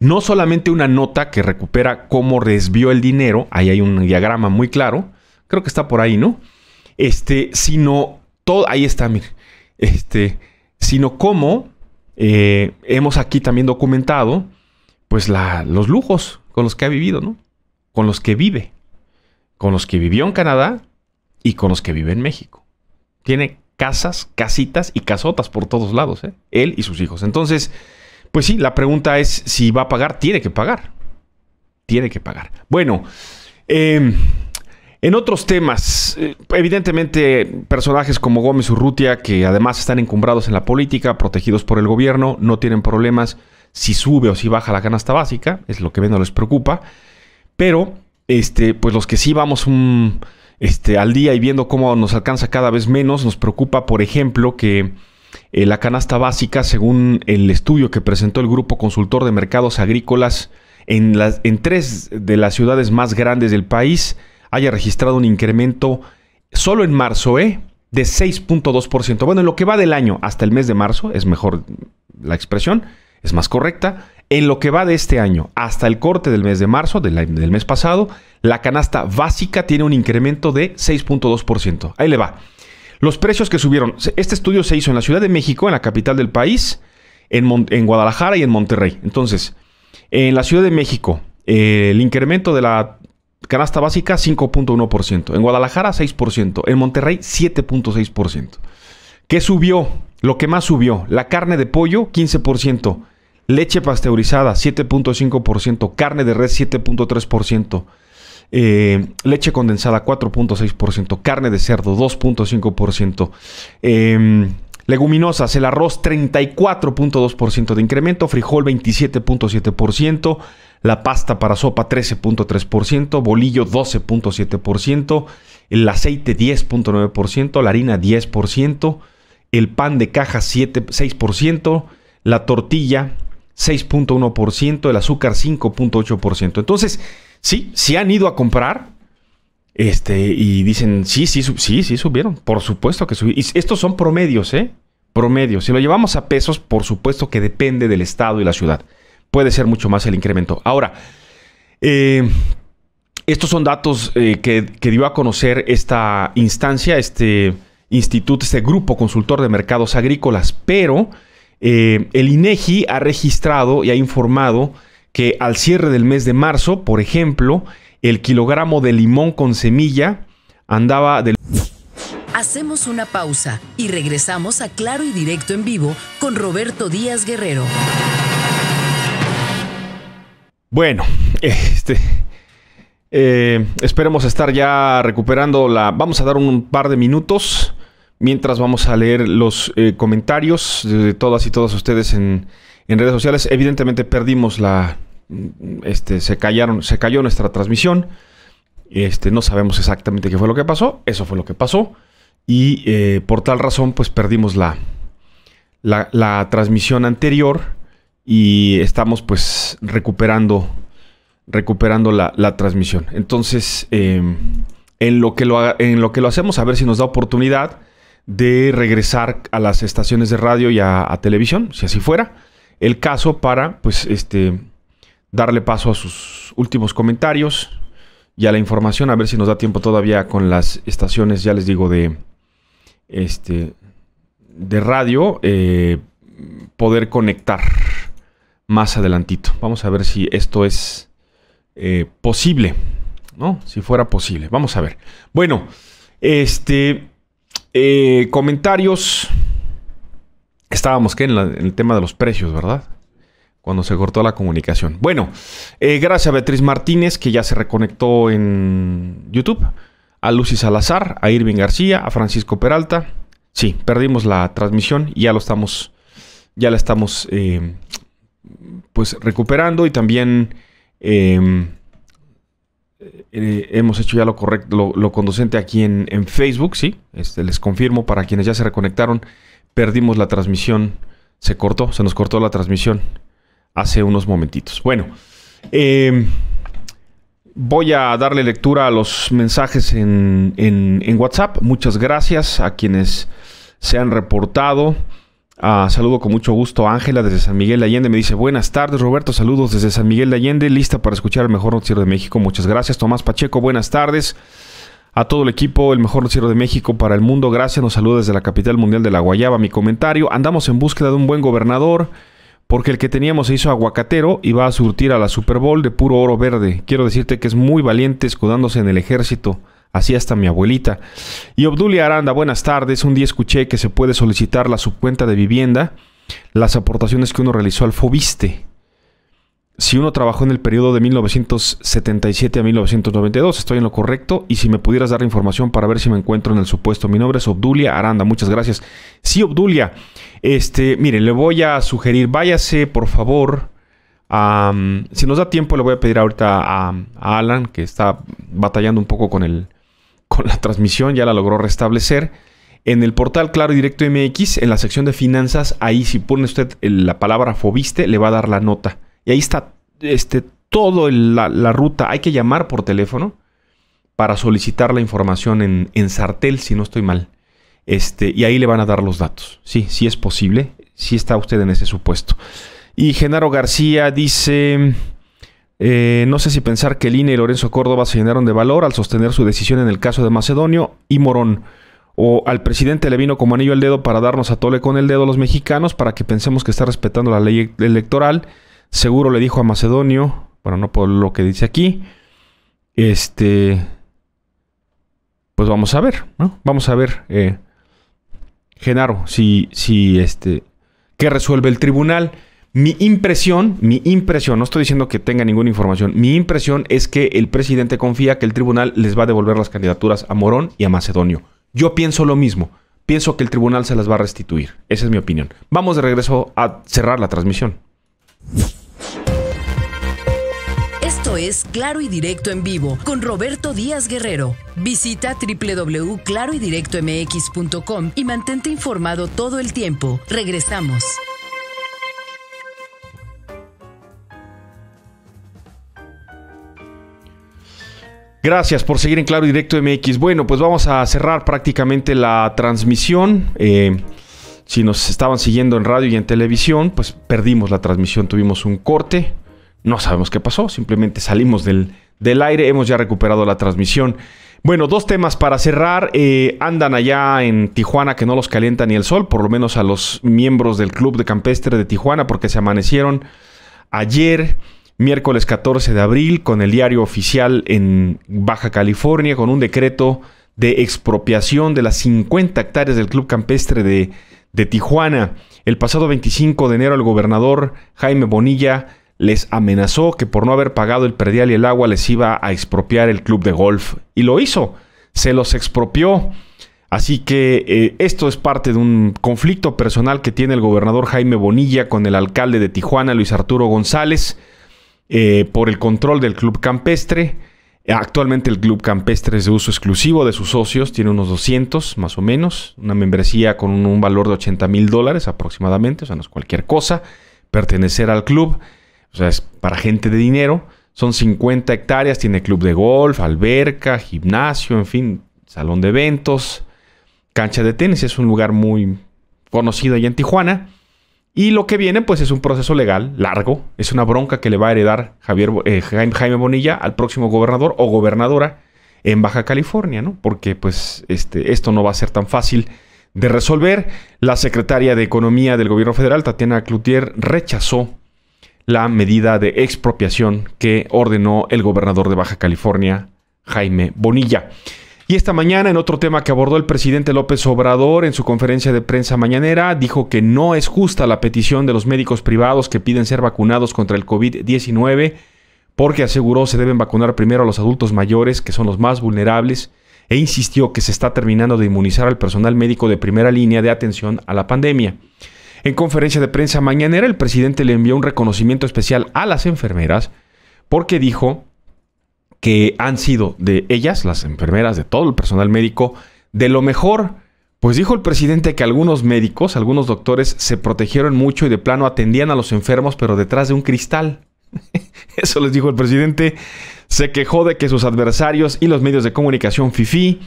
no solamente una nota que recupera cómo desvió el dinero, ahí hay un diagrama muy claro, creo que está por ahí, ¿no? Este, sino todo, ahí está, miren. este, sino cómo eh, hemos aquí también documentado, pues los lujos con los que ha vivido, ¿no? con los que vive, con los que vivió en Canadá y con los que vive en México. Tiene casas, casitas y casotas por todos lados, ¿eh? él y sus hijos. Entonces, pues sí, la pregunta es si va a pagar, tiene que pagar. Tiene que pagar. Bueno, em, en otros temas, eh, evidentemente personajes como Gómez Urrutia, que además están encumbrados en la política, protegidos por el gobierno, no tienen problemas si sube o si baja la canasta básica, es lo que menos les preocupa. Pero, este, pues los que sí vamos este, al día y viendo cómo nos alcanza cada vez menos, nos preocupa, por ejemplo, que eh, la canasta básica, según el estudio que presentó el Grupo Consultor de Mercados Agrícolas, en, las, en tres de las ciudades más grandes del país, haya registrado un incremento solo en marzo, ¿eh? De 6.2%. Bueno, en lo que va del año hasta el mes de marzo, es mejor la expresión, es más correcta, en lo que va de este año hasta el corte del mes de marzo del, mes pasado, la canasta básica tiene un incremento de 6.2%. Ahí le va. Los precios que subieron. Este estudio se hizo en la Ciudad de México, en la capital del país, en, Guadalajara y en Monterrey. Entonces, en la Ciudad de México, eh, el incremento de la canasta básica 5.1%. En Guadalajara 6%. En Monterrey 7.6%. ¿Qué subió? Lo que más subió. La carne de pollo 15% leche pasteurizada 7.5%, carne de res 7.3%. leche condensada 4.6%, carne de cerdo 2.5%, eh, leguminosas, el arroz 34.2% de incremento, frijol 27.7%, la pasta para sopa 13.3%, bolillo 12.7%, el aceite 10.9%, la harina 10%, el pan de caja 6%, la tortilla 6.1%, el azúcar 5.8%. Entonces, sí, sí han ido a comprar. Este, y dicen, sí, sí, sí, sí subieron. Por supuesto que subieron. estos son promedios, ¿eh? Promedios. Si lo llevamos a pesos, por supuesto que depende del estado y la ciudad. Puede ser mucho más el incremento. Ahora, eh, estos son datos eh, que, que, dio a conocer esta instancia, este instituto, este grupo consultor de mercados agrícolas, pero eh, el INEGI e ha registrado y ha informado que al cierre del mes de marzo, por ejemplo, el kilogramo de limón con semilla andaba del. Hacemos una pausa y regresamos a Claro y Directo en vivo con Roberto Díaz Guerrero. Bueno, este. Eh, esperemos estar ya recuperando la. Vamos a dar un par de minutos Mientras vamos a leer los eh, comentarios de todas y todos ustedes en, redes sociales. Evidentemente perdimos la... Mm, este, se, callaron, se cayó nuestra transmisión. Este, no sabemos exactamente qué fue lo que pasó. Eso fue lo que pasó. Y eh, por tal razón, pues perdimos la, la, transmisión anterior. Y estamos pues recuperando, recuperando la, transmisión. Entonces, em, en, lo que en lo que lo hacemos, a ver si nos da oportunidad de regresar a las estaciones de radio y a, televisión, si así fuera, el caso para, pues, este, darle paso a sus últimos comentarios y a la información, a ver si nos da tiempo todavía con las estaciones, ya les digo, de, este, de radio, eh, poder conectar más adelantito. Vamos a ver si esto es eh, posible, ¿no? Si fuera posible. Vamos a ver. Bueno, este, eh, comentarios. Estábamos que en, el tema de los precios, ¿verdad? Cuando se cortó la comunicación. Bueno, eh, gracias a Beatriz Martínez, que ya se reconectó en YouTube, a Lucy Salazar, a Irving García, a Francisco Peralta. Sí, perdimos la transmisión y ya lo estamos. Ya la estamos eh, pues recuperando. Y también eh, eh, hemos hecho ya lo correcto, lo, conducente aquí en, Facebook, sí. Este, les confirmo para quienes ya se reconectaron, perdimos la transmisión, se cortó, se nos cortó la transmisión hace unos momentitos. Bueno, em, voy a darle lectura a los mensajes en WhatsApp. Muchas gracias a quienes se han reportado. Ah, saludo con mucho gusto a Ángela desde San Miguel de Allende. Me dice, buenas tardes Roberto, saludos desde San Miguel de Allende, lista para escuchar el mejor noticiero de México. Muchas gracias. Tomás Pacheco, buenas tardes. A todo el equipo, el mejor noticiero de México para el mundo. Gracias, nos saluda desde la capital mundial de la Guayaba. Mi comentario, andamos en búsqueda de un buen gobernador porque el que teníamos se hizo aguacatero y va a surtir a la Super Bowl de puro oro verde. Quiero decirte que es muy valiente escudándose en el ejército. Así hasta mi abuelita. Y Obdulia Aranda, buenas tardes. Un día escuché que se puede solicitar la subcuenta de vivienda, las aportaciones que uno realizó al FOBISTE. Si uno trabajó en el periodo de 1977 a 1992, estoy en lo correcto. Y si me pudieras dar información para ver si me encuentro en el supuesto. Mi nombre es Obdulia Aranda, muchas gracias. Sí, Obdulia, este, mire, le voy a sugerir, váyase por favor. Mm, si nos da tiempo, le voy a pedir ahorita a Alan, que está batallando un poco con el, con la transmisión, ya la logró restablecer. En el portal Claro Directo MX, en la sección de finanzas, ahí si pone usted la palabra Fobiste, le va a dar la nota. Y ahí está este, toda la, ruta. Hay que llamar por teléfono para solicitar la información en, Sartel, si no estoy mal. Este, y ahí le van a dar los datos. Sí, sí es posible. si está usted en ese supuesto. Y Genaro García dice... Eh, no sé si pensar que Lina y Lorenzo Córdoba se llenaron de valor al sostener su decisión en el caso de Macedonio y Morón. O al presidente le vino como anillo al dedo para darnos a tole con el dedo a los mexicanos para que pensemos que está respetando la ley electoral. Seguro le dijo a Macedonio, bueno, no por lo que dice aquí. Este. Pues vamos a ver, ¿no? Vamos a ver, eh, Genaro, si, si este. ¿Qué resuelve el tribunal? Mi impresión, mi impresión, no estoy diciendo que tenga ninguna información, mi impresión es que el presidente confía que el tribunal les va a devolver las candidaturas a Morón y a Macedonio. Yo pienso lo mismo, pienso que el tribunal se las va a restituir, esa es mi opinión. Vamos de regreso a cerrar la transmisión. Esto es Claro y Directo en vivo con Roberto Díaz Guerrero. Visita www.claroydirectomx.com y mantente informado todo el tiempo. Regresamos. Gracias por seguir en Claro Directo MX. Bueno, pues vamos a cerrar prácticamente la transmisión. Eh, si nos estaban siguiendo en radio y en televisión, pues perdimos la transmisión, tuvimos un corte. No sabemos qué pasó, simplemente salimos del, aire, hemos ya recuperado la transmisión. Bueno, dos temas para cerrar. Eh, andan allá en Tijuana que no los calienta ni el sol, por lo menos a los miembros del Club de Campestre de Tijuana, porque se amanecieron ayer miércoles 14 de abril con el diario oficial en Baja California con un decreto de expropiación de las 50 hectáreas del Club Campestre de, Tijuana. El pasado 25 de enero el gobernador Jaime Bonilla les amenazó que por no haber pagado el predial y el agua les iba a expropiar el club de golf. Y lo hizo, se los expropió. Así que eh, esto es parte de un conflicto personal que tiene el gobernador Jaime Bonilla con el alcalde de Tijuana, Luis Arturo González. Eh, por el control del club campestre. Actualmente el club campestre es de uso exclusivo de sus socios, tiene unos 200 más o menos, una membresía con un valor de 80 mil dólares aproximadamente, o sea, no es cualquier cosa. Pertenecer al club, o sea, es para gente de dinero. Son 50 hectáreas, tiene club de golf, alberca, gimnasio, en fin, salón de eventos, cancha de tenis, es un lugar muy conocido allá en Tijuana. Y lo que viene, pues es un proceso legal largo, es una bronca que le va a heredar Javier, eh, Jaime Bonilla al próximo gobernador o gobernadora en Baja California, ¿no? Porque pues este, esto no va a ser tan fácil de resolver. La secretaria de Economía del Gobierno Federal, Tatiana Cloutier, rechazó la medida de expropiación que ordenó el gobernador de Baja California, Jaime Bonilla. Y esta mañana, en otro tema que abordó el presidente López Obrador en su conferencia de prensa mañanera, dijo que no es justa la petición de los médicos privados que piden ser vacunados contra el COVID-19, porque aseguró se deben vacunar primero a los adultos mayores, que son los más vulnerables, e insistió que se está terminando de inmunizar al personal médico de primera línea de atención a la pandemia. En conferencia de prensa mañanera, el presidente le envió un reconocimiento especial a las enfermeras porque dijo que han sido de ellas, las enfermeras, de todo el personal médico, de lo mejor. Pues dijo el presidente que algunos médicos, algunos doctores se protegieron mucho y de plano atendían a los enfermos pero detrás de un cristal. Eso les dijo el presidente. Se quejó de que sus adversarios y los medios de comunicación FIFI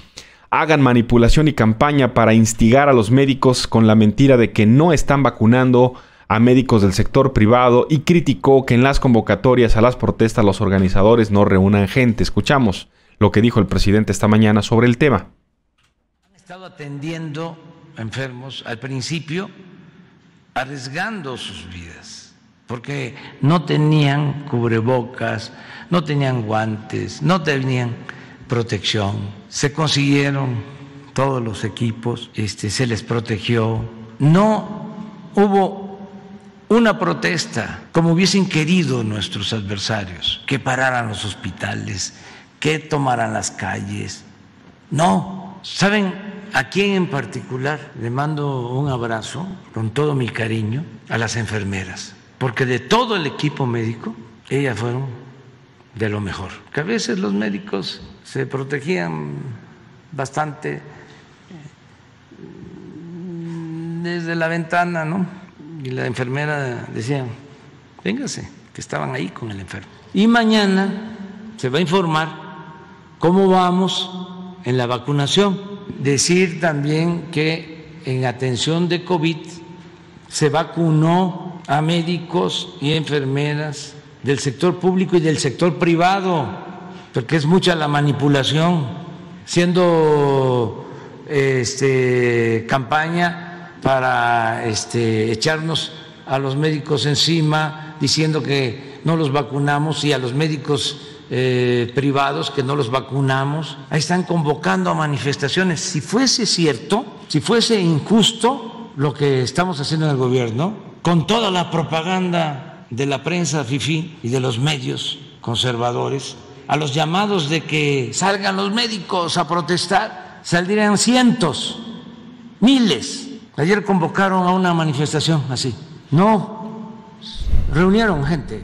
hagan manipulación y campaña para instigar a los médicos con la mentira de que no están vacunando a médicos del sector privado y criticó que en las convocatorias a las protestas los organizadores no reúnan gente. Escuchamos lo que dijo el presidente esta mañana sobre el tema. Han estado atendiendo enfermos al principio, arriesgando sus vidas, porque no tenían cubrebocas, no tenían guantes, no tenían protección. Se consiguieron todos los equipos, este, se les protegió. No hubo una protesta, como hubiesen querido nuestros adversarios, que pararan los hospitales, que tomaran las calles. No, ¿saben a quién en particular? Le mando un abrazo con todo mi cariño a las enfermeras, porque de todo el equipo médico, ellas fueron de lo mejor. Que a veces los médicos se protegían bastante desde la ventana, ¿no? y la enfermera decía, véngase, que estaban ahí con el enfermo. Y mañana se va a informar cómo vamos en la vacunación. Decir también que en atención de COVID se vacunó a médicos y enfermeras del sector público y del sector privado, porque es mucha la manipulación, siendo este, campaña para este, echarnos a los médicos encima diciendo que no los vacunamos y a los médicos eh, privados que no los vacunamos. Ahí están convocando a manifestaciones. Si fuese cierto, si fuese injusto lo que estamos haciendo en el gobierno, con toda la propaganda de la prensa FIFI y de los medios conservadores, a los llamados de que salgan los médicos a protestar, saldrían cientos, miles Ayer convocaron a una manifestación así. No, reunieron gente.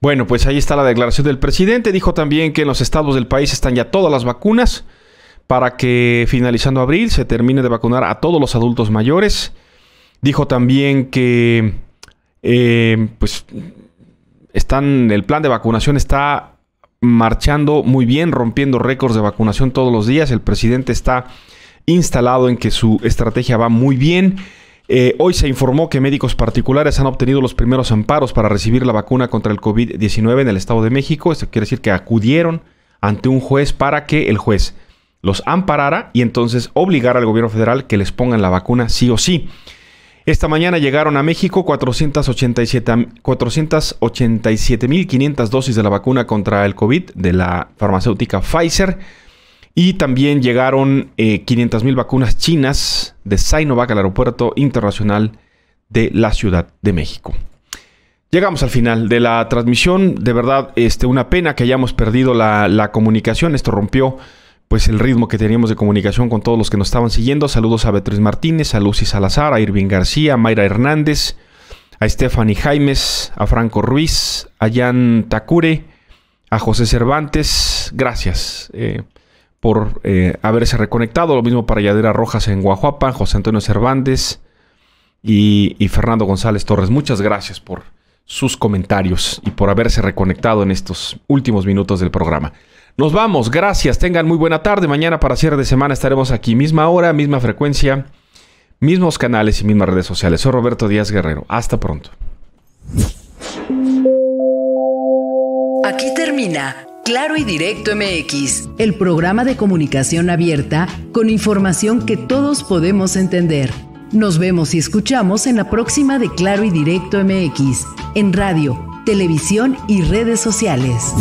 Bueno, pues ahí está la declaración del presidente. Dijo también que en los estados del país están ya todas las vacunas para que finalizando abril se termine de vacunar a todos los adultos mayores. Dijo también que eh, pues están, el plan de vacunación está marchando muy bien, rompiendo récords de vacunación todos los días. El presidente está instalado en que su estrategia va muy bien. Eh, hoy se informó que médicos particulares han obtenido los primeros amparos para recibir la vacuna contra el COVID-19 en el Estado de México. Esto quiere decir que acudieron ante un juez para que el juez los amparara y entonces obligara al gobierno federal que les pongan la vacuna sí o sí. Esta mañana llegaron a México 487.500 487, dosis de la vacuna contra el COVID de la farmacéutica Pfizer. Y también llegaron 500 eh, mil vacunas chinas de Sinovac al aeropuerto internacional de la Ciudad de México. Llegamos al final de la transmisión. De verdad, este, una pena que hayamos perdido la, comunicación. Esto rompió pues, el ritmo que teníamos de comunicación con todos los que nos estaban siguiendo. Saludos a Beatriz Martínez, a Lucy Salazar, a Irving García, a Mayra Hernández, a Stephanie Jaimes, a Franco Ruiz, a Jan Takure, a José Cervantes. Gracias. Eh, por eh, haberse reconectado. Lo mismo para Yadira Rojas en Guajapan José Antonio Cervantes y, y, Fernando González Torres. Muchas gracias por sus comentarios y por haberse reconectado en estos últimos minutos del programa. Nos vamos, gracias, tengan muy buena tarde. Mañana para cierre de semana estaremos aquí, misma hora, misma frecuencia, mismos canales y mismas redes sociales. Soy Roberto Díaz Guerrero. Hasta pronto. Aquí termina Claro y Directo MX, el programa de comunicación abierta con información que todos podemos entender. Nos vemos y escuchamos en la próxima de Claro y Directo MX, en radio, televisión y redes sociales.